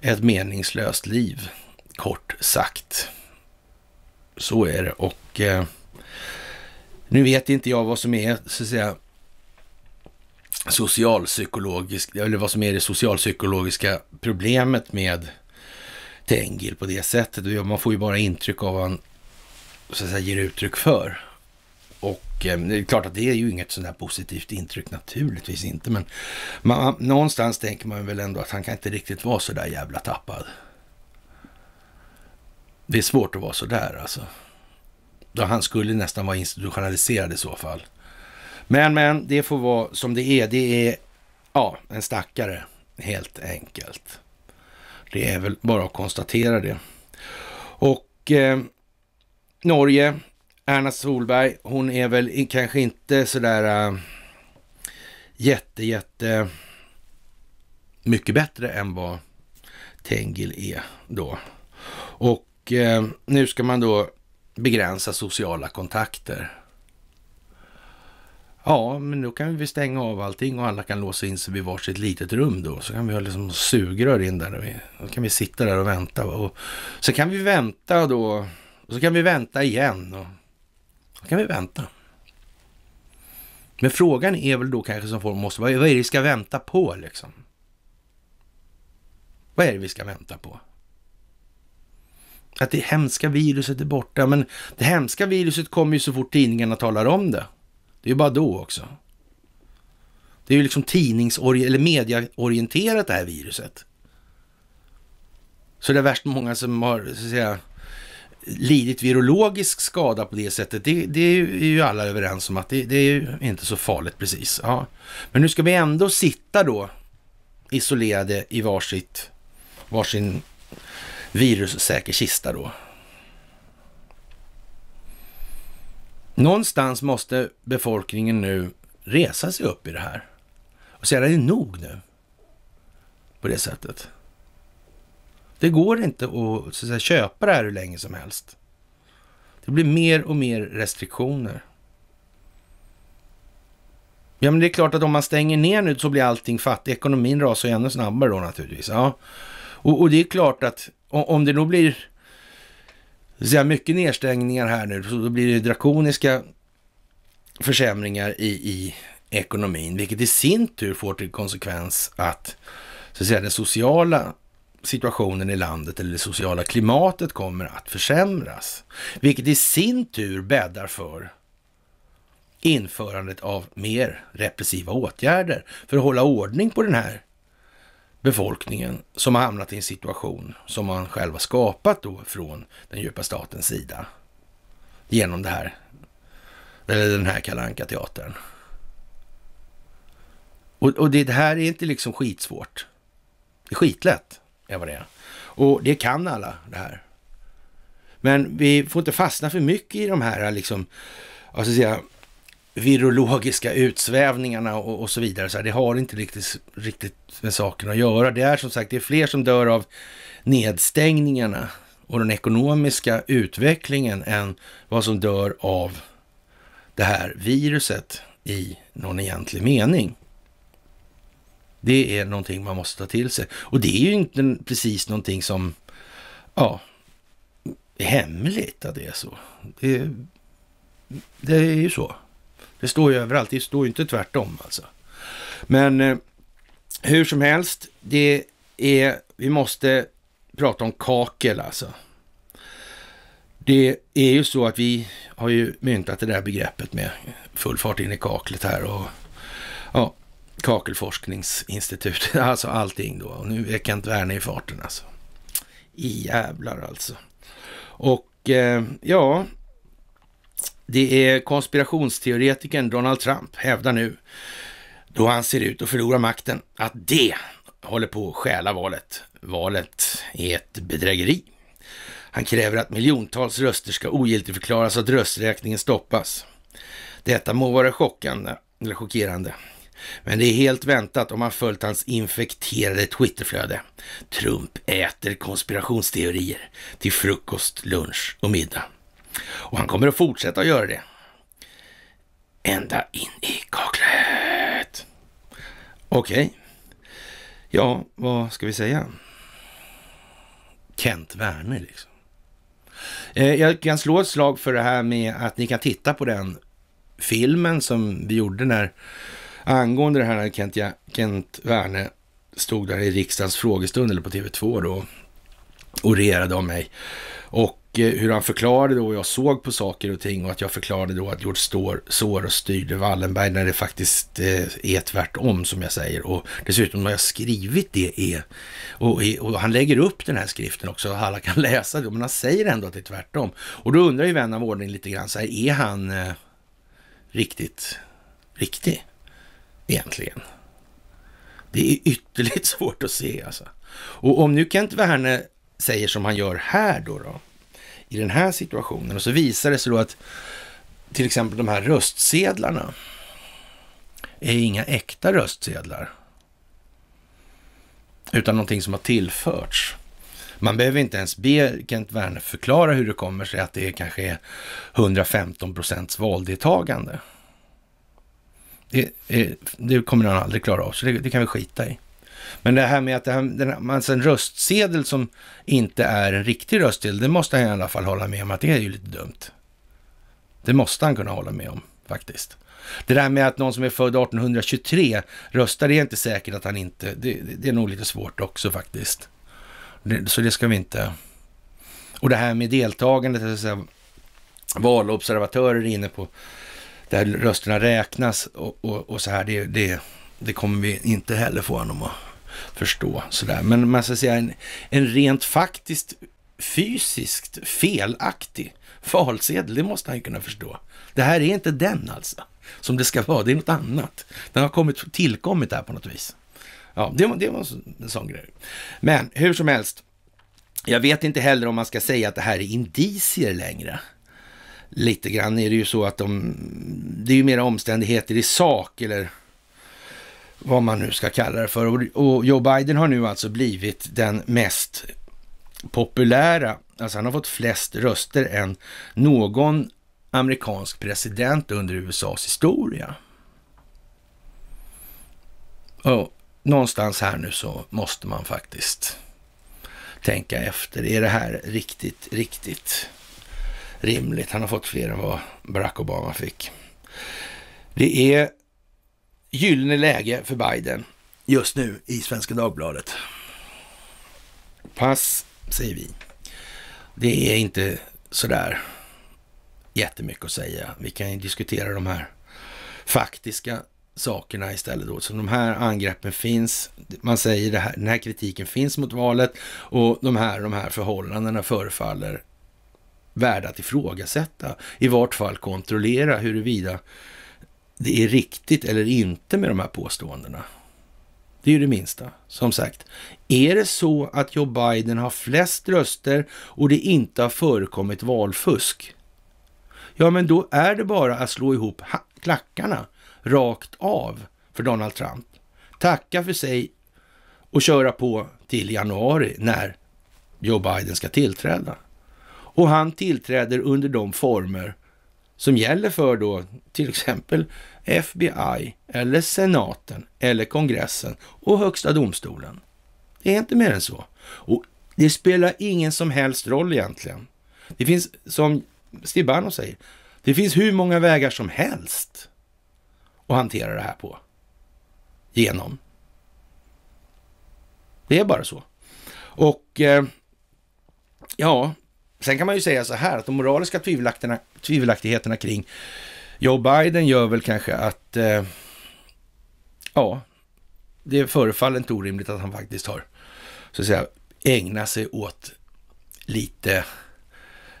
ett meningslöst liv, kort sagt. Så är det. Och eh, nu vet inte jag vad som är, så att säga, socialpsykologiskt, eller vad som är det socialpsykologiska problemet med Tengil på det sättet. Man får ju bara intryck av vad han så att säga, ger uttryck för. Och eh, det är klart att det är ju inget sådant här positivt intryck, naturligtvis inte. Men man, någonstans tänker man väl ändå att han kan inte riktigt vara så där jävla tappad. Det är svårt att vara så där alltså. Då han skulle nästan vara institutionaliserad i så fall. Men, men, det får vara som det är. Det är, ja, en stackare helt enkelt. Det är väl bara att konstatera det. Och eh, Norge, Erna Solberg, hon är väl kanske inte sådär äh, jätte, jätte mycket bättre än vad Tengil är då. Och eh, nu ska man då begränsa sociala kontakter. Ja, men då kan vi stänga av allting och alla kan låsa in sig vid varsitt litet rum då. Så kan vi ha liksom sugrör in där. Och vi, då kan vi sitta där och vänta. Och så kan vi vänta då. Och så kan vi vänta igen. Och då kan vi vänta. Men frågan är väl då kanske som folk måste vad är det vi ska vänta på liksom? Vad är det vi ska vänta på? Att det hemska viruset är borta, men det hemska viruset kommer ju så fort tidningarna talar om det. Det är ju bara då också. Det är ju liksom tidningsorienterat, eller mediaorienterat det här viruset. Så det är värst många som har, så att säga, lidit virologisk skada på det sättet, det, det är, ju, är ju alla överens om att det, det, är ju inte så farligt precis. Ja. Men nu ska vi ändå sitta då isolerade i varsitt, varsin virussäker kista då. Någonstans måste befolkningen nu resa sig upp i det här och säga att det är nog nu. På det sättet. Det går inte att, så att säga, köpa det här hur länge som helst. Det blir mer och mer restriktioner. Ja, men det är klart att om man stänger ner nu så blir allting fattigt. Ekonomin rasar ju ännu snabbare då naturligtvis. Ja. Och, och, det är klart att om det då blir säga, mycket nedstängningar här nu, så då blir det drakoniska försämringar i, i ekonomin, vilket i sin tur får till konsekvens att, så att säga, den sociala situationen i landet eller det sociala klimatet kommer att försämras. Vilket i sin tur bäddar för införandet av mer repressiva åtgärder för att hålla ordning på den här befolkningen som har hamnat i en situation som man själv har skapat då från den djupa statens sida. Genom det här, eller den här kalanka teatern och, och, det, det här är inte liksom skitsvårt. Det är skitlätt, är vad det är. Och det kan alla det här. Men vi får inte fastna för mycket i de här liksom, alltså säga, virologiska utsvävningarna och, och så vidare. Så här, det har inte riktigt, riktigt med saken att göra. Det är som sagt, det är fler som dör av nedstängningarna och den ekonomiska utvecklingen än vad som dör av det här viruset i någon egentlig mening. Det är någonting man måste ta till sig. Och det är ju inte precis någonting som, ja, är hemligt att det är så. Det, det är ju så. Det står ju överallt, det står ju inte tvärtom alltså. Men eh, hur som helst, det är, vi måste prata om kakel alltså. Det är ju så att vi har ju myntat det där begreppet med full fart in i kaklet här och ja, kakelforskningsinstitutet, alltså allting då. Och nu är Kent Werner i farten alltså. I jävlar alltså. Och eh, ja, det är konspirationsteoretikern Donald Trump hävdar nu, då han ser ut att förlora makten, att det håller på att stjäla valet. Valet är ett bedrägeri. Han kräver att miljontals röster ska ogiltigförklaras och att rösträkningen stoppas. Detta må vara chockande, eller chockerande, men det är helt väntat om man följt hans infekterade Twitterflöde. Trump äter konspirationsteorier till frukost, lunch och middag. Och han kommer att fortsätta att göra det. Ända in i kaklet. Okej. Okay. Ja, vad ska vi säga? Kent Werner liksom. Eh, jag kan slå ett slag för det här med att ni kan titta på den filmen som vi gjorde när angående det här när Kent, ja, Kent Werner stod där i riksdagens frågestund eller på TV2 då och regerade om mig. Och Eh, hur han förklarade då, och jag såg på saker och ting och att jag förklarade då att George sår och styrde Wallenberg när det faktiskt eh, är tvärtom som jag säger. Och dessutom har jag skrivit det är, e. och, eh, och, han lägger upp den här skriften också, alla kan läsa det, men han säger ändå att det är tvärtom. Och då undrar ju vän av ordning lite grann så här, är han eh, riktigt riktig egentligen? Det är ytterligt svårt att se alltså. Och om nu Kent Werner säger som han gör här då, då i den här situationen. Och så visar det sig då att till exempel de här röstsedlarna är inga äkta röstsedlar. Utan någonting som har tillförts. Man behöver inte ens be Kent Werner förklara hur det kommer sig att det kanske är 115 procents valdeltagande. Det, det kommer han aldrig klara av, så det, det kan vi skita i. Men det här med att det här, den, alltså en röstsedel som inte är en riktig röstsedel, det måste han i alla fall hålla med om att det är ju lite dumt. Det måste han kunna hålla med om faktiskt. Det där med att någon som är född 1823 röstar, det är inte säkert att han inte, det, det är nog lite svårt också faktiskt. Det, så det ska vi inte... Och det här med deltagandet, alltså, valobservatörer inne på där rösterna räknas och, och, och så här, det, det, det kommer vi inte heller få honom att förstå. Sådär. Men man ska säga en, en rent faktiskt fysiskt felaktig valsedel, det måste han ju kunna förstå. Det här är inte den alltså, som det ska vara, det är något annat. Den har kommit, tillkommit där på något vis. Ja, det var, det var en sån grej. Men hur som helst, jag vet inte heller om man ska säga att det här är indicier längre. Lite grann är det ju så att de, det är ju mera omständigheter i sak eller vad man nu ska kalla det för. Och, Joe Biden har nu alltså blivit den mest populära, alltså han har fått flest röster än någon amerikansk president under USAs historia. Och någonstans här nu så måste man faktiskt tänka efter. Är det här riktigt, riktigt rimligt? Han har fått fler än vad Barack Obama fick. Det är gyllene läge för Biden. Just nu i Svenska Dagbladet. Pass, säger vi. Det är inte sådär jättemycket att säga. Vi kan ju diskutera de här faktiska sakerna istället. Då. Så de här angreppen finns, man säger det här, den här kritiken finns mot valet och de här, de här förhållandena förefaller värda att ifrågasätta, i vart fall kontrollera huruvida det är riktigt eller inte med de här påståendena. Det är ju det minsta. Som sagt, är det så att Joe Biden har flest röster och det inte har förekommit valfusk? Ja, men då är det bara att slå ihop klackarna rakt av för Donald Trump. Tacka för sig och köra på till januari när Joe Biden ska tillträda. Och han tillträder under de former som gäller för då till exempel FBI eller senaten eller kongressen och högsta domstolen. Det är inte mer än så. Och det spelar ingen som helst roll egentligen. Det finns, som Stibano säger, det finns hur många vägar som helst att hantera det här på. Genom. Det är bara så. Och eh, ja, sen kan man ju säga så här att de moraliska tvivelaktigheterna kring Joe Biden gör väl kanske att, eh, ja, det förefaller inte orimligt att han faktiskt har, så att säga, ägnat sig åt lite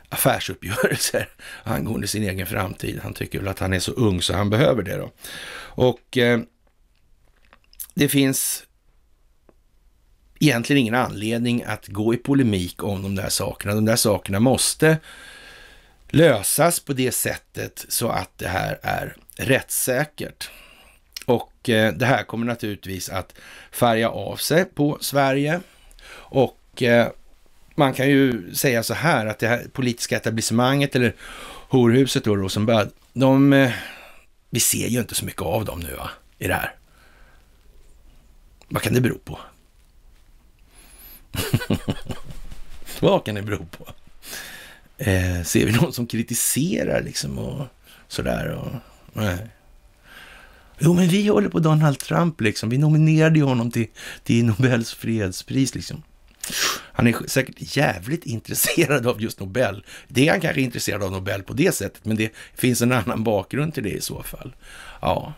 affärsuppgörelser angående sin egen framtid. Han tycker väl att han är så ung så han behöver det då. Och eh, det finns egentligen ingen anledning att gå i polemik om de där sakerna. De där sakerna måste lösas på det sättet så att det här är rättssäkert. Och eh, det här kommer naturligtvis att färga av sig på Sverige. Och eh, man kan ju säga så här att det här politiska etablissemanget eller horhuset då, Rosenbad, de, eh, vi ser ju inte så mycket av dem nu va, i det här. Vad kan det bero på? Vad kan det bero på? Eh, ser vi någon som kritiserar liksom och sådär? Och, nej. Jo, men vi håller på Donald Trump liksom. Vi nominerade ju honom till, till Nobels fredspris liksom. Han är säkert jävligt intresserad av just Nobel. Det är han kanske intresserad av Nobel på det sättet, men det finns en annan bakgrund till det i så fall. Ja,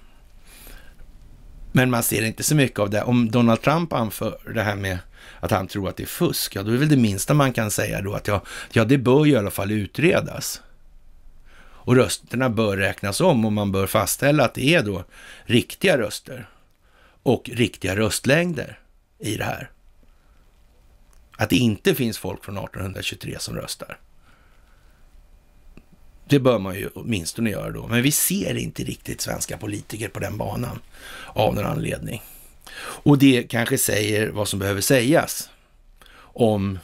men man ser inte så mycket av det. Om Donald Trump anför det här med att han tror att det är fusk, ja då är väl det minsta man kan säga då att ja, ja det bör i alla fall utredas. Och rösterna bör räknas om och man bör fastställa att det är då riktiga röster och riktiga röstlängder i det här. Att det inte finns folk från 1823 som röstar. Det bör man ju åtminstone göra då. Men vi ser inte riktigt svenska politiker på den banan av någon anledning. Och det kanske säger vad som behöver sägas om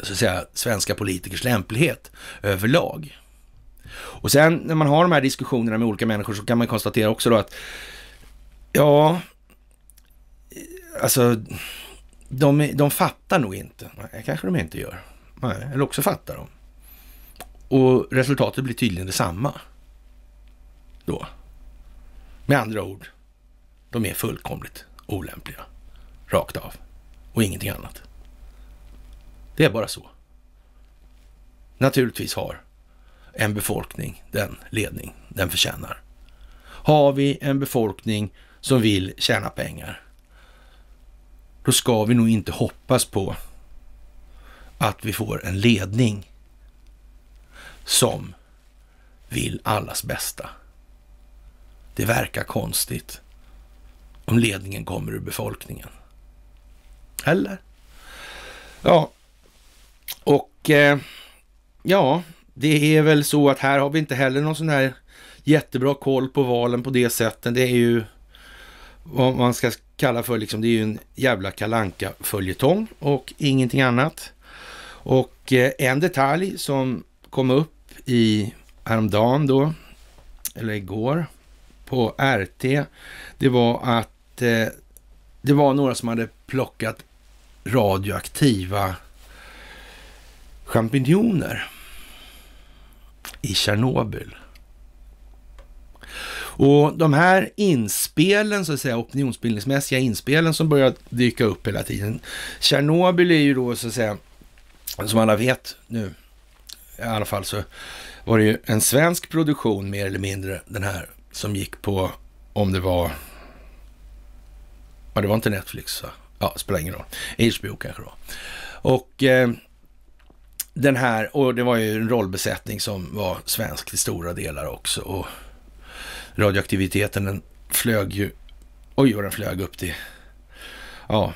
så att säga, svenska politikers lämplighet överlag. Och sen när man har de här diskussionerna med olika människor så kan man konstatera också då att ja, alltså de, de fattar nog inte. Nej, kanske de inte gör. Nej, eller också fattar de. Och resultatet blir tydligen detsamma. Då. Med andra ord, de är fullkomligt olämpliga. Rakt av. Och ingenting annat. Det är bara så. Naturligtvis har en befolkning den ledning den förtjänar. Har vi en befolkning som vill tjäna pengar, då ska vi nog inte hoppas på att vi får en ledning som vill allas bästa. Det verkar konstigt om ledningen kommer ur befolkningen. Eller? Ja, och eh, ja, det är väl så att här har vi inte heller någon sån här jättebra koll på valen på det sättet. Det är ju vad man ska kalla för liksom, det är ju en jävla kalanka följetong och ingenting annat. Och eh, en detalj som kom upp i häromdagen då, eller igår, på RT, det var att eh, det var några som hade plockat radioaktiva champinjoner i Tjernobyl. Och de här inspelen, så att säga opinionsbildningsmässiga inspelen som börjar dyka upp hela tiden. Tjernobyl är ju då så att säga, som alla vet nu, i alla fall så var det ju en svensk produktion mer eller mindre, den här som gick på, om det var, ja det var inte Netflix, va? ja spelar ingen roll, HBO kanske då. Och eh, den här, och det var ju en rollbesättning som var svensk till stora delar också. Och radioaktiviteten den flög ju, oj vad den flög upp till, ja,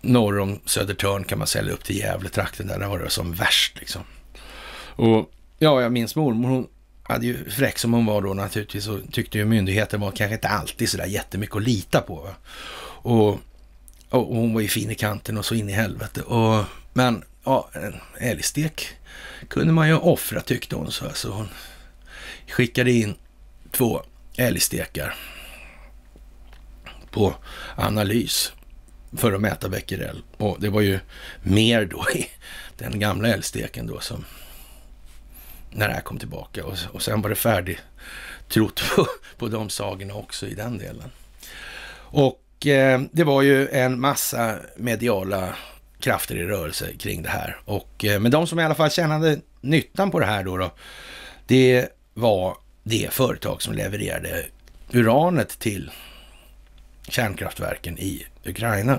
norr om Södertörn kan man sälja upp till Gävle trakten där, där var det som värst liksom. Och ja, jag minns mormor, hon hade ju fräck som hon var då naturligtvis och tyckte ju myndigheten var kanske inte alltid sådär jättemycket att lita på. Va? Och, och hon var ju fin i kanten och så in i helvete. Och, men ja, en älgstek kunde man ju offra tyckte hon. Så alltså hon skickade in två älgstekar på analys för att mäta becquerel. Och det var ju mer då i den gamla älgsteken då som när det här kom tillbaka. Och, och sen var det färdigtrott på, på de sagorna också i den delen. Och eh, det var ju en massa mediala krafter i rörelse kring det här. Och, eh, men de som i alla fall tjänade nyttan på det här då, då det var det företag som levererade uranet till kärnkraftverken i Ukraina.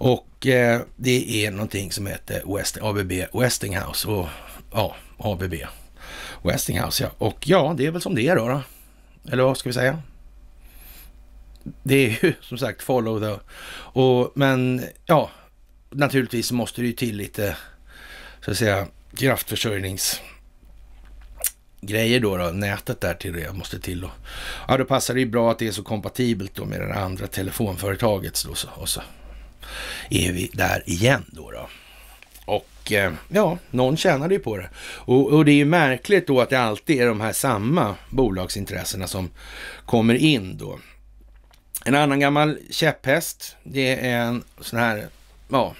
Och eh, det är någonting som heter West, ABB Westinghouse och ja, ABB. Westinghouse ja. Och ja, det är väl som det är då. då. Eller vad ska vi säga? Det är ju som sagt follow the... Och, men ja, naturligtvis måste det ju till lite, så att säga, kraftförsörjnings grejer då, då, nätet där till det måste till. Då. Ja, då passar det ju bra att det är så kompatibelt då med det andra telefonföretaget. Då, så, och så är vi där igen då. då. Eh, ja, någon tjänade ju på det. Och, och, det är ju märkligt då att det alltid är de här samma bolagsintressena som kommer in då. En annan gammal käpphäst, det är en sån här, ja,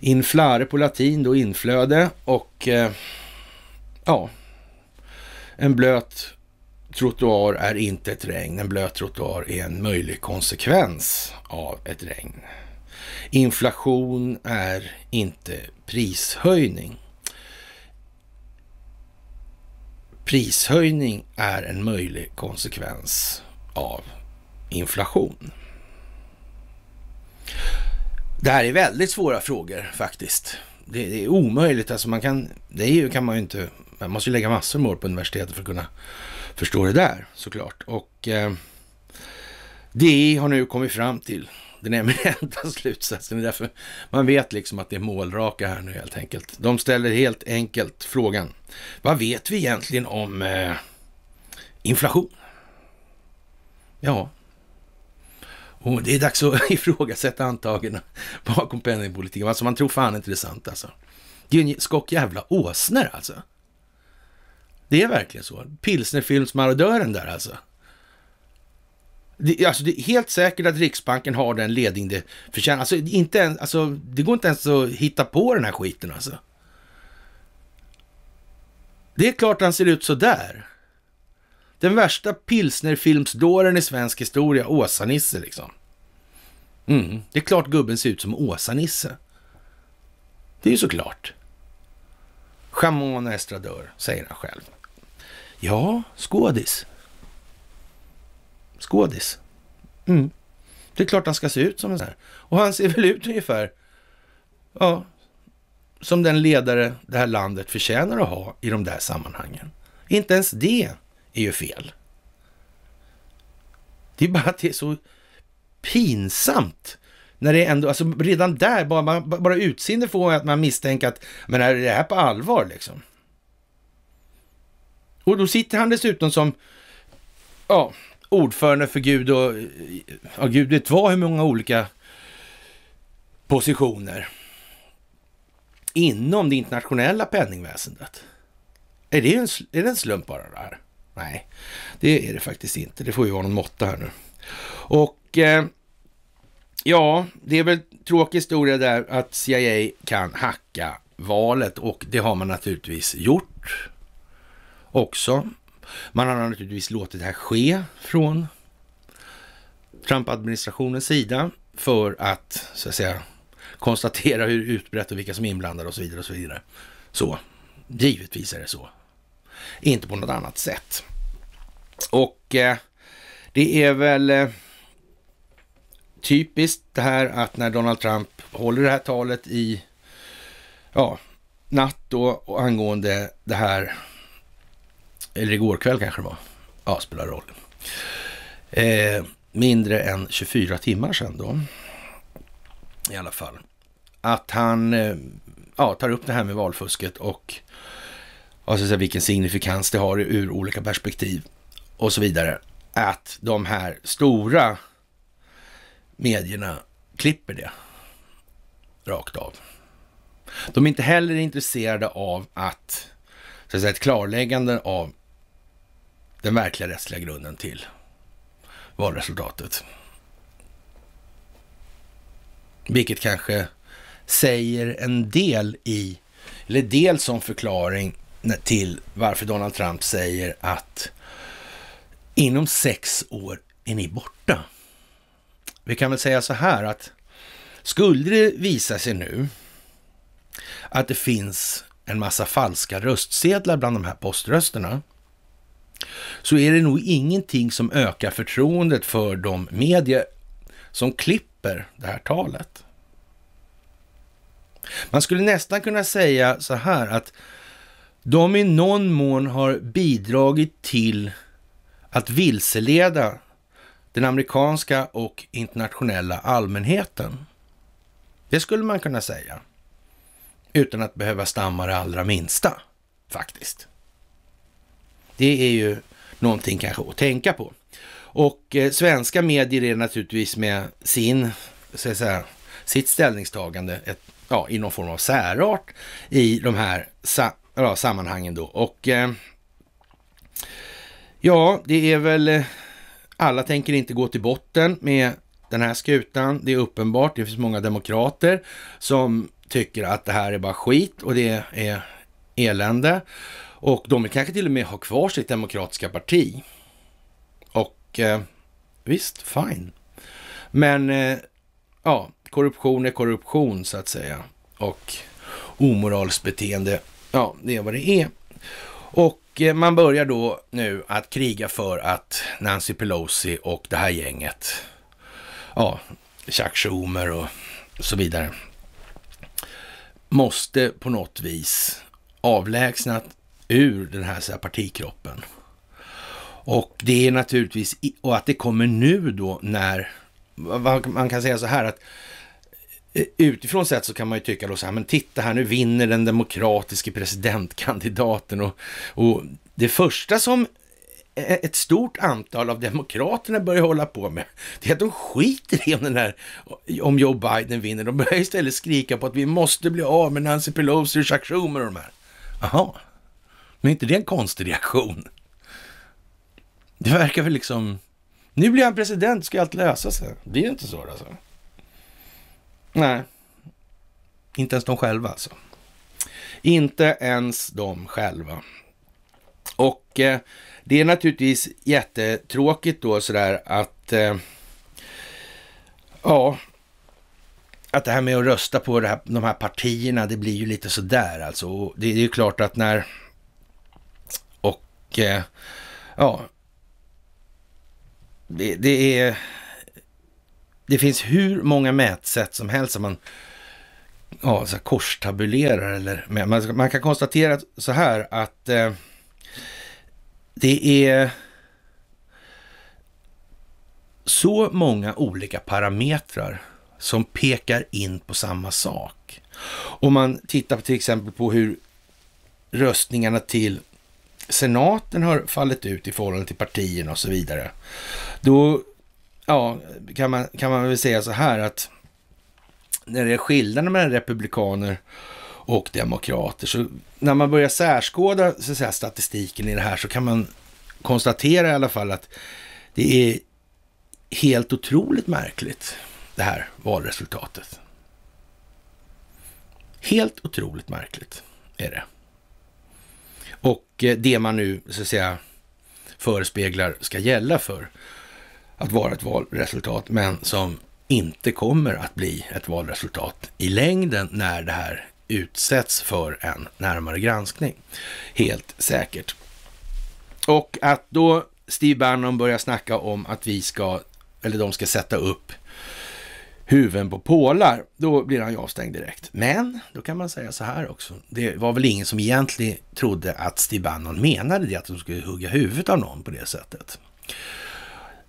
inflare på latin då, inflöde och eh, ja, en blöt trottoar är inte ett regn. En blöt trottoar är en möjlig konsekvens av ett regn. Inflation är inte prishöjning. Prishöjning är en möjlig konsekvens av inflation. Det här är väldigt svåra frågor faktiskt. Det, det är omöjligt, alltså man kan, det är ju, kan man ju inte, man måste ju lägga massor med år på universitetet för att kunna förstå det där såklart. Och eh, DI har nu kommit fram till det är nämligen enda slutsatsen. Det Är därför man vet liksom att det är målraka här nu helt enkelt. De ställer helt enkelt frågan, vad vet vi egentligen om eh, inflation? Ja, och det är dags att ifrågasätta antagen bakom penningpolitiken. Alltså man tror fan inte det är sant alltså. Det är en skock jävla åsner alltså. Det är verkligen så. Pilsnerfilmsmarodören där alltså det, alltså det är helt säkert att Riksbanken har den ledning det förtjänar. Alltså, inte ens, alltså, det går inte ens att hitta på den här skiten alltså. Det är klart han ser ut så där. Den värsta pilsnerfilmsdåren i svensk historia, Åsa-Nisse liksom. Mm. Det är klart gubben ser ut som Åsa-Nisse. Det är ju såklart. Schaman och estradör, säger han själv. Ja, skådis skådis. Mm. Det är klart han ska se ut som en sån här. Och han ser väl ut ungefär, ja, som den ledare det här landet förtjänar att ha i de där sammanhangen. Inte ens det är ju fel. Det är bara att det är så pinsamt. När det ändå, alltså redan där, bara, bara utseende får att man misstänker att, men är det här på allvar liksom? Och då sitter han dessutom som, ja, ordförande för Gud och ja, Gud vet vad hur många olika positioner inom det internationella penningväsendet. Är det en, är det en slump bara det här? Nej, det är det faktiskt inte. Det får ju vara någon måtta här nu. Och eh, ja, det är väl tråkig historia där att CIA kan hacka valet och det har man naturligtvis gjort också. Man har naturligtvis låtit det här ske från Trump-administrationens sida för att, så att säga, konstatera hur utbrett och vilka som är inblandade och så vidare. och Så vidare. Så, givetvis är det så. Inte på något annat sätt. Och eh, det är väl eh, typiskt det här att när Donald Trump håller det här talet i ja, natt då angående det här eller igår kväll kanske det var. Ja, spelar roll. Eh, mindre än 24 timmar sedan då. I alla fall. Att han eh, ja, tar upp det här med valfusket och alltså, vilken signifikans det har ur olika perspektiv och så vidare. Att de här stora medierna klipper det rakt av. De är inte heller intresserade av att, så att säga, ett klarläggande av den verkliga rättsliga grunden till valresultatet. Vilket kanske säger en del i, eller del som förklaring till varför Donald Trump säger att inom sex år är ni borta. Vi kan väl säga så här att skulle det visa sig nu att det finns en massa falska röstsedlar bland de här poströsterna, så är det nog ingenting som ökar förtroendet för de medier som klipper det här talet. Man skulle nästan kunna säga så här att de i någon mån har bidragit till att vilseleda den amerikanska och internationella allmänheten. Det skulle man kunna säga utan att behöva stamma det allra minsta faktiskt. Det är ju någonting kanske att tänka på. Och eh, svenska medier är naturligtvis med sin, så säga, sitt ställningstagande ett, ja, i någon form av särart i de här sa, ja, sammanhangen då. Och eh, ja, det är väl, eh, alla tänker inte gå till botten med den här skutan. Det är uppenbart, det finns många demokrater som tycker att det här är bara skit och det är elände. Och de vill kanske till och med ha kvar sitt demokratiska parti. Och eh, visst, fine. Men eh, ja, korruption är korruption så att säga. Och omoralsbeteende, ja, det är vad det är. Och eh, man börjar då nu att kriga för att Nancy Pelosi och det här gänget, ja, Chuck Schumer och så vidare, måste på något vis avlägsnat ur den här, så här partikroppen. Och det är naturligtvis, och att det kommer nu då när, man kan säga så här att eh, utifrån sett så kan man ju tycka då så här, men titta här nu vinner den demokratiske presidentkandidaten och, och det första som eh, ett stort antal av demokraterna börjar hålla på med, det är att de skiter i om den här, om Joe Biden vinner. De börjar istället skrika på att vi måste bli av med Nancy Pelosi och Chuck Schumer och de här. Aha. Men inte det är en konstig reaktion? Det verkar väl liksom... Nu blir han president, ska allt lösa sig. Det är ju inte så alltså. Nej, inte ens de själva alltså. Inte ens de själva. Och eh, det är naturligtvis jättetråkigt då sådär att... Eh, ja, att det här med att rösta på här, de här partierna, det blir ju lite sådär alltså. Och det, det är ju klart att när och eh, ja, det, det, är... Det finns hur många mätsätt som helst som man ja, så korstabulerar. Eller, man, man kan konstatera så här att eh, det är så många olika parametrar som pekar in på samma sak. Om man tittar till exempel på hur röstningarna till senaten har fallit ut i förhållande till partierna och så vidare. Då ja, kan, man, kan man väl säga så här att när det är skillnader mellan republikaner och demokrater, så när man börjar särskåda så säga, statistiken i det här så kan man konstatera i alla fall att det är helt otroligt märkligt det här valresultatet. Helt otroligt märkligt är det. Och eh, det man nu så att säga förespeglar ska gälla för att vara ett valresultat, men som inte kommer att bli ett valresultat i längden när det här utsätts för en närmare granskning. Helt säkert. Och att då Steve Bannon börjar snacka om att vi ska, eller de ska sätta upp huven på pålar. Då blir han ju avstängd direkt. Men då kan man säga så här också. Det var väl ingen som egentligen trodde att Steve Bannon menade det, att de skulle hugga huvudet av någon på det sättet.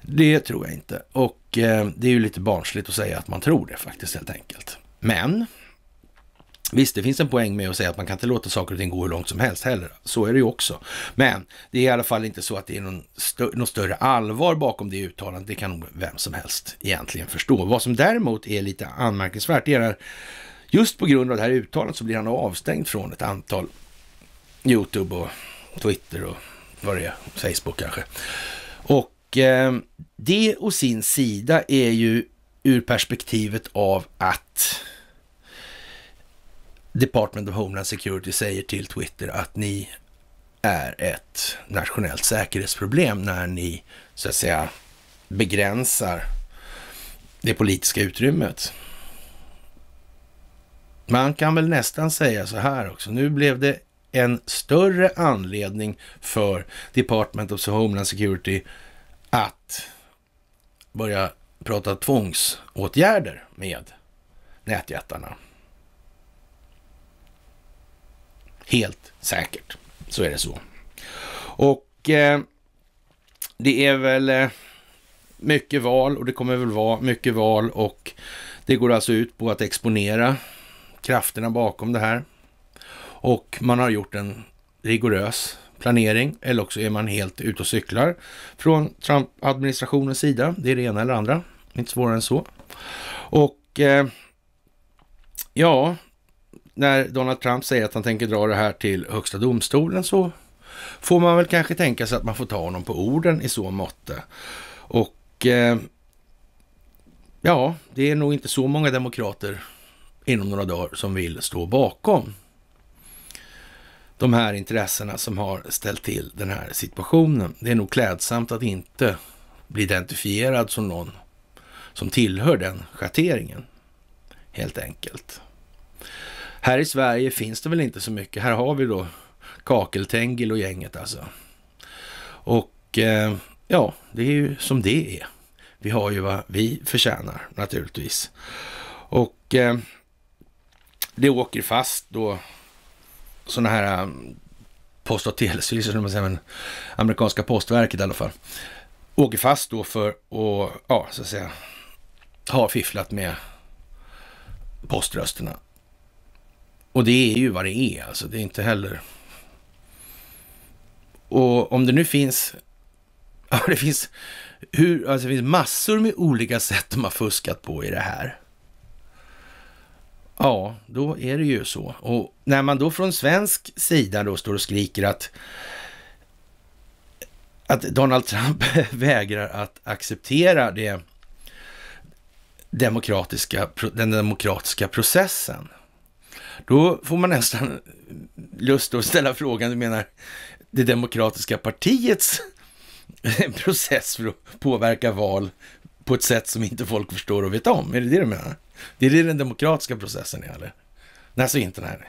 Det tror jag inte. Och eh, det är ju lite barnsligt att säga att man tror det faktiskt helt enkelt. Men Visst, det finns en poäng med att säga att man kan inte låta saker och ting gå hur långt som helst heller. Så är det ju också. Men det är i alla fall inte så att det är någon, stö någon större allvar bakom det uttalandet. Det kan nog vem som helst egentligen förstå. Vad som däremot är lite anmärkningsvärt är att just på grund av det här uttalandet så blir han avstängd från ett antal YouTube och Twitter och vad det är, Facebook kanske. Och eh, det och sin sida är ju ur perspektivet av att Department of Homeland Security säger till Twitter att ni är ett nationellt säkerhetsproblem när ni så att säga begränsar det politiska utrymmet. Man kan väl nästan säga så här också. Nu blev det en större anledning för Department of Homeland Security att börja prata tvångsåtgärder med nätjättarna. Helt säkert, så är det så. Och eh, det är väl eh, mycket val och det kommer väl vara mycket val och det går alltså ut på att exponera krafterna bakom det här. Och man har gjort en rigorös planering eller också är man helt ute och cyklar från Trump-administrationens sida. Det är det ena eller andra, inte svårare än så. Och eh, ja, när Donald Trump säger att han tänker dra det här till högsta domstolen så får man väl kanske tänka sig att man får ta honom på orden i så måtte. Och eh, ja, det är nog inte så många demokrater inom några dagar som vill stå bakom de här intressena som har ställt till den här situationen. Det är nog klädsamt att inte bli identifierad som någon som tillhör den schatteringen, helt enkelt. Här i Sverige finns det väl inte så mycket. Här har vi då Kakeltengil och gänget alltså. Och eh, ja, det är ju som det är. Vi har ju vad vi förtjänar naturligtvis. Och eh, det åker fast då sådana här eh, Post och telestyrelsen, men amerikanska postverket i alla fall, åker fast då för att, ja, så att säga, ha fifflat med poströsterna och det är ju vad det är, alltså. Det är inte heller... Och om det nu finns... Ja, det finns, hur, alltså det finns massor med olika sätt de har fuskat på i det här. Ja, då är det ju så. Och när man då från svensk sida då står och skriker att, att Donald Trump vägrar att acceptera det demokratiska, den demokratiska processen. Då får man nästan lust att ställa frågan, du menar det demokratiska partiets process för att påverka val på ett sätt som inte folk förstår och vet om? Är det det du menar? Det är det den demokratiska processen är, eller? Nej, så inte nej.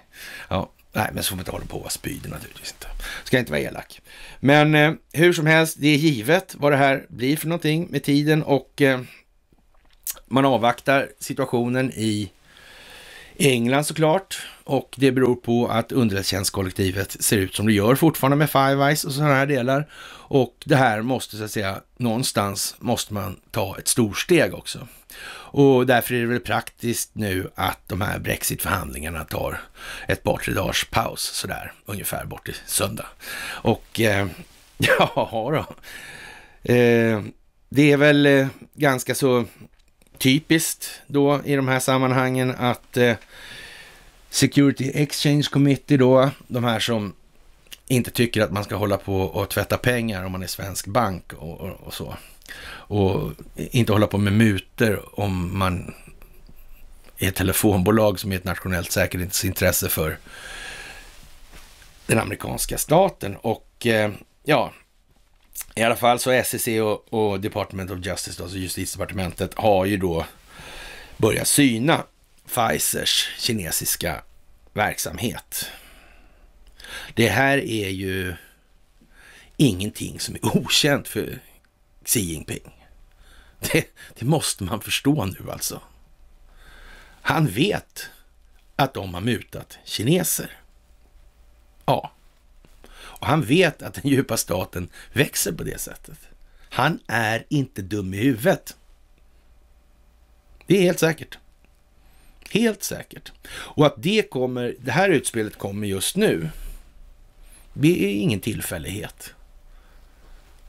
Ja, nej, men så får man inte hålla på och spydig naturligtvis inte. Ska inte vara elak. Men eh, hur som helst, det är givet vad det här blir för någonting med tiden och eh, man avvaktar situationen i England såklart. Och det beror på att underrättelsetjänstkollektivet ser ut som det gör fortfarande med Five Eyes och sådana här delar. Och det här måste så att säga, någonstans måste man ta ett storsteg också. Och därför är det väl praktiskt nu att de här Brexit-förhandlingarna tar ett par, tre dagars paus sådär, ungefär bort till söndag. Och eh, ja, då. Eh, det är väl eh, ganska så typiskt då i de här sammanhangen att eh, Security Exchange Committee då, de här som inte tycker att man ska hålla på och tvätta pengar om man är svensk bank och, och, och så. Och inte hålla på med muter om man är ett telefonbolag som är ett nationellt säkerhetsintresse för den amerikanska staten. Och eh, ja, i alla fall så SEC och, och Department of Justice, alltså justitiedepartementet, har ju då börjat syna Pfizers kinesiska verksamhet. Det här är ju ingenting som är okänt för Xi Jinping. Det, det, måste man förstå nu alltså. Han vet att de har mutat kineser. Ja, och han vet att den djupa staten växer på det sättet. Han är inte dum i huvudet. Det är helt säkert. Helt säkert. Och att det kommer, det här utspelet kommer just nu. Det är ingen tillfällighet.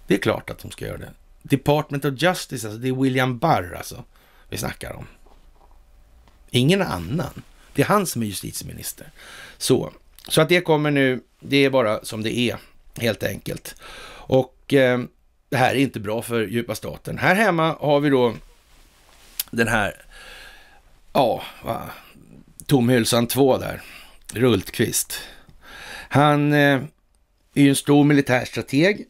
Det är klart att de ska göra det. Department of Justice, alltså det är William Barr alltså vi snackar om. Ingen annan. Det är han som är justitieminister. Så så att det kommer nu, det är bara som det är helt enkelt. Och eh, det här är inte bra för djupa staten. Här hemma har vi då den här, ja, va, Tomhylsan 2 där, Rultqvist. Han eh, är ju en stor militärstrateg,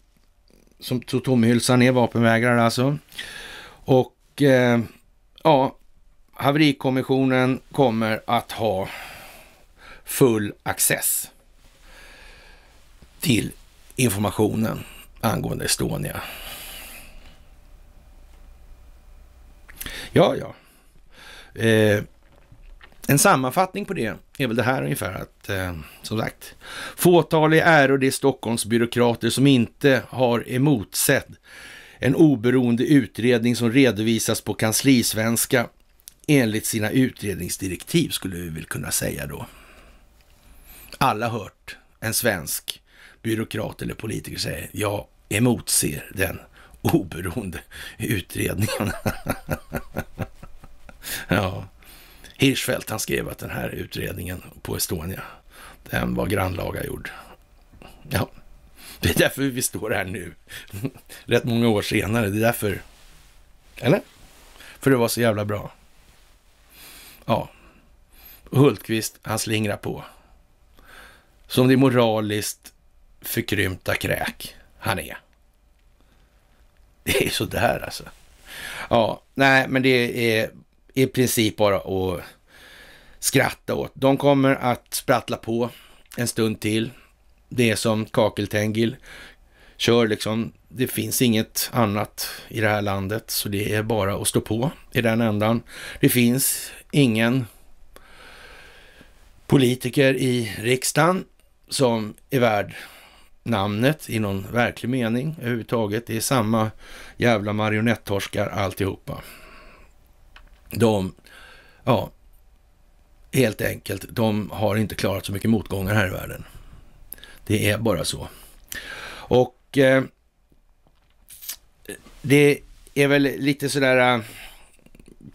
som Tomhylsan är, vapenvägrare alltså. Och eh, ja, haverikommissionen kommer att ha full access till informationen angående Estonia. Ja, ja. Eh, en sammanfattning på det är väl det här ungefär att, eh, som sagt, fåtaliga är det Stockholms byråkrater som inte har emotsedd en oberoende utredning som redovisas på kanslisvenska enligt sina utredningsdirektiv skulle vi väl kunna säga då alla hört en svensk byråkrat eller politiker säga, jag emotser den oberoende utredningen. ja. Hirschfeldt han skrev att den här utredningen på Estonia, den var grannlaga gjord. Ja, det är därför vi står här nu, rätt många år senare. Det är därför, eller? För det var så jävla bra. Ja, Hultqvist han slingrar på. Som det moraliskt förkrympta kräk han är. Det är sådär alltså. Ja, nej, men det är i princip bara att skratta åt. De kommer att sprattla på en stund till. Det är som Kakeltengil kör liksom. Det finns inget annat i det här landet, så det är bara att stå på i den ändan. Det finns ingen politiker i riksdagen som är värd namnet i någon verklig mening överhuvudtaget. Det är samma jävla marionettorskar alltihopa. De, ja, helt enkelt, de har inte klarat så mycket motgångar här i världen. Det är bara så. Och eh, det är väl lite sådär eh,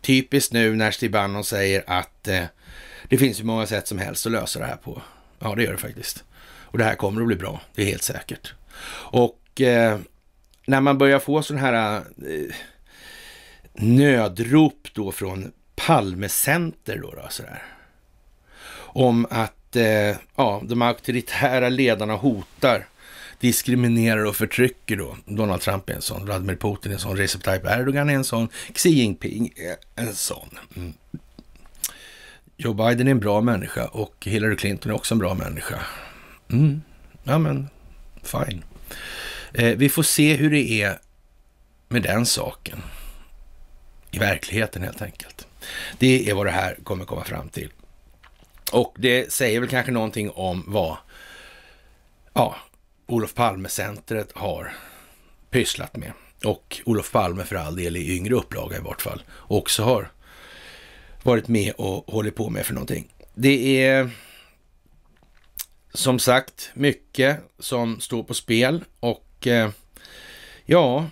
typiskt nu när Steve Bannon säger att eh, det finns ju många sätt som helst att lösa det här på. Ja, det gör det faktiskt. Och det här kommer att bli bra, det är helt säkert. Och eh, när man börjar få sådana här eh, nödrop då från Palmecenter då, då sådär. Om att eh, ja, de auktoritära ledarna hotar, diskriminerar och förtrycker då. Donald Trump är en sån, Vladimir Putin är en sån, Recep Tayyip Erdogan är en sån, Xi Jinping är en sån. Mm. Joe Biden är en bra människa och Hillary Clinton är också en bra människa. Mm. Ja, men fine. Eh, vi får se hur det är med den saken. I verkligheten helt enkelt. Det är vad det här kommer komma fram till. Och det säger väl kanske någonting om vad ja, Olof Palme-centret har pysslat med. Och Olof Palme för all del i yngre upplaga i vart fall också har varit med och hållit på med för någonting. Det är som sagt mycket som står på spel och eh, ja,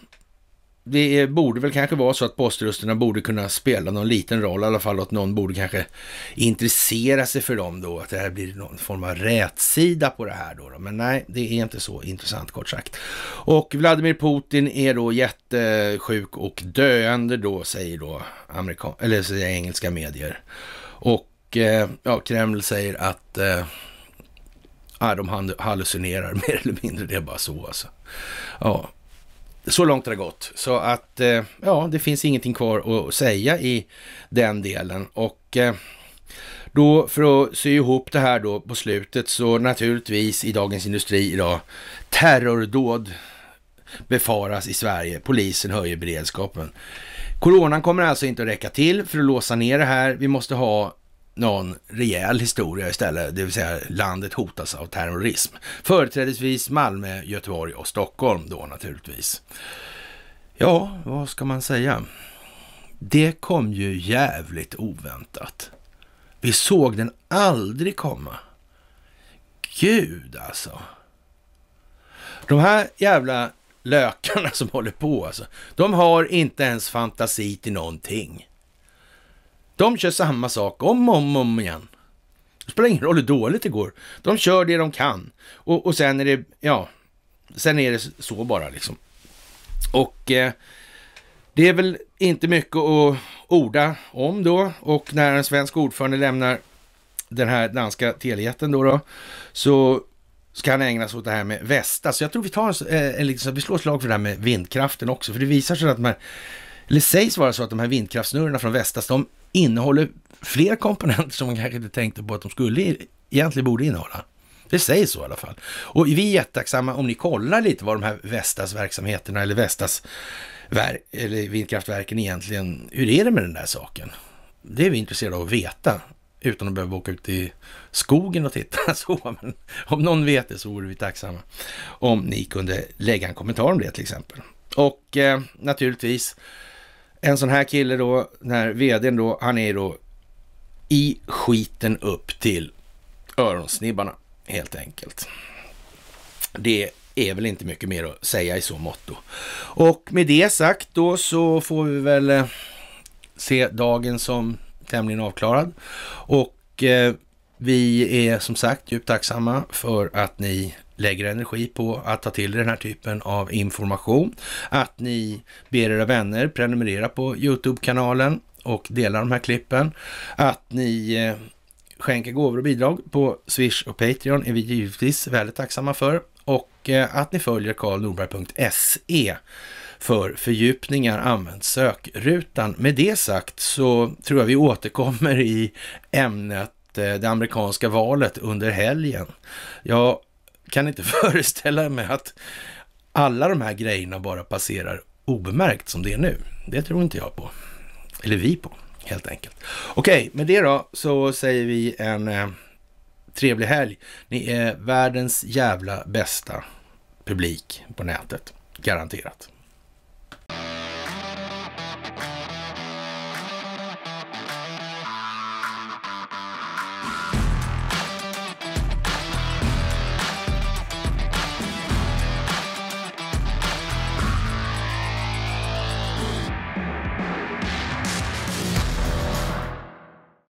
det borde väl kanske vara så att poströsterna borde kunna spela någon liten roll i alla fall, att någon borde kanske intressera sig för dem då, att det här blir någon form av rätsida på det här då. Men nej, det är inte så intressant kort sagt. Och Vladimir Putin är då jättesjuk och döende då, säger då amerikan eller säger engelska medier. Och eh, ja, Kreml säger att eh, Ja, de hallucinerar mer eller mindre, det är bara så alltså. Ja, så långt har det gått. Så att eh, ja, det finns ingenting kvar att säga i den delen. Och eh, då för att sy ihop det här då på slutet så naturligtvis i Dagens Industri idag, terrordåd befaras i Sverige. Polisen höjer beredskapen. Coronan kommer alltså inte att räcka till för att låsa ner det här. Vi måste ha någon rejäl historia istället, det vill säga landet hotas av terrorism. Företrädesvis Malmö, Göteborg och Stockholm då naturligtvis. Ja, vad ska man säga? Det kom ju jävligt oväntat. Vi såg den aldrig komma. Gud alltså. De här jävla lökarna som håller på alltså. De har inte ens fantasi till någonting. De kör samma sak om och om, om igen. Det spelar ingen roll hur dåligt det går. De kör det de kan. Och, och sen är det, ja, sen är det så bara liksom. Och eh, det är väl inte mycket att orda om då. Och när en svensk ordförande lämnar den här danska telejätten då, då så ska han ägna sig åt det här med västa. Så alltså, jag tror vi tar en, eh, en, en, vi slår slag för det här med vindkraften också, för det visar sig att de här eller sägs vara så att de här vindkraftsnurrorna från Vestas, de innehåller fler komponenter som man kanske inte tänkte på att de skulle egentligen borde innehålla. Det sägs så i alla fall. Och vi är jättetacksamma om ni kollar lite vad de här Vestas verksamheterna eller Vestas eller vindkraftverken egentligen, hur är det med den där saken? Det är vi intresserade av att veta utan att behöva åka ut i skogen och titta. Så, men om någon vet det så vore vi tacksamma om ni kunde lägga en kommentar om det till exempel. Och eh, naturligtvis en sån här kille då, den här vdn då, han är då i skiten upp till öronsnibbarna helt enkelt. Det är väl inte mycket mer att säga i så mått Och med det sagt då så får vi väl eh, se dagen som tämligen avklarad. Och eh, vi är som sagt djupt tacksamma för att ni lägger energi på att ta till den här typen av information. Att ni ber era vänner prenumerera på Youtube-kanalen och dela de här klippen. Att ni eh, skänker gåvor och bidrag på Swish och Patreon är vi givetvis väldigt tacksamma för. Och eh, att ni följer karlnorberg.se för fördjupningar använd sökrutan. Med det sagt så tror jag vi återkommer i ämnet eh, det amerikanska valet under helgen. Jag kan inte föreställa mig att alla de här grejerna bara passerar obemärkt som det är nu. Det tror inte jag på. Eller vi på, helt enkelt. Okej, okay, med det då så säger vi en eh, trevlig helg. Ni är världens jävla bästa publik på nätet. Garanterat.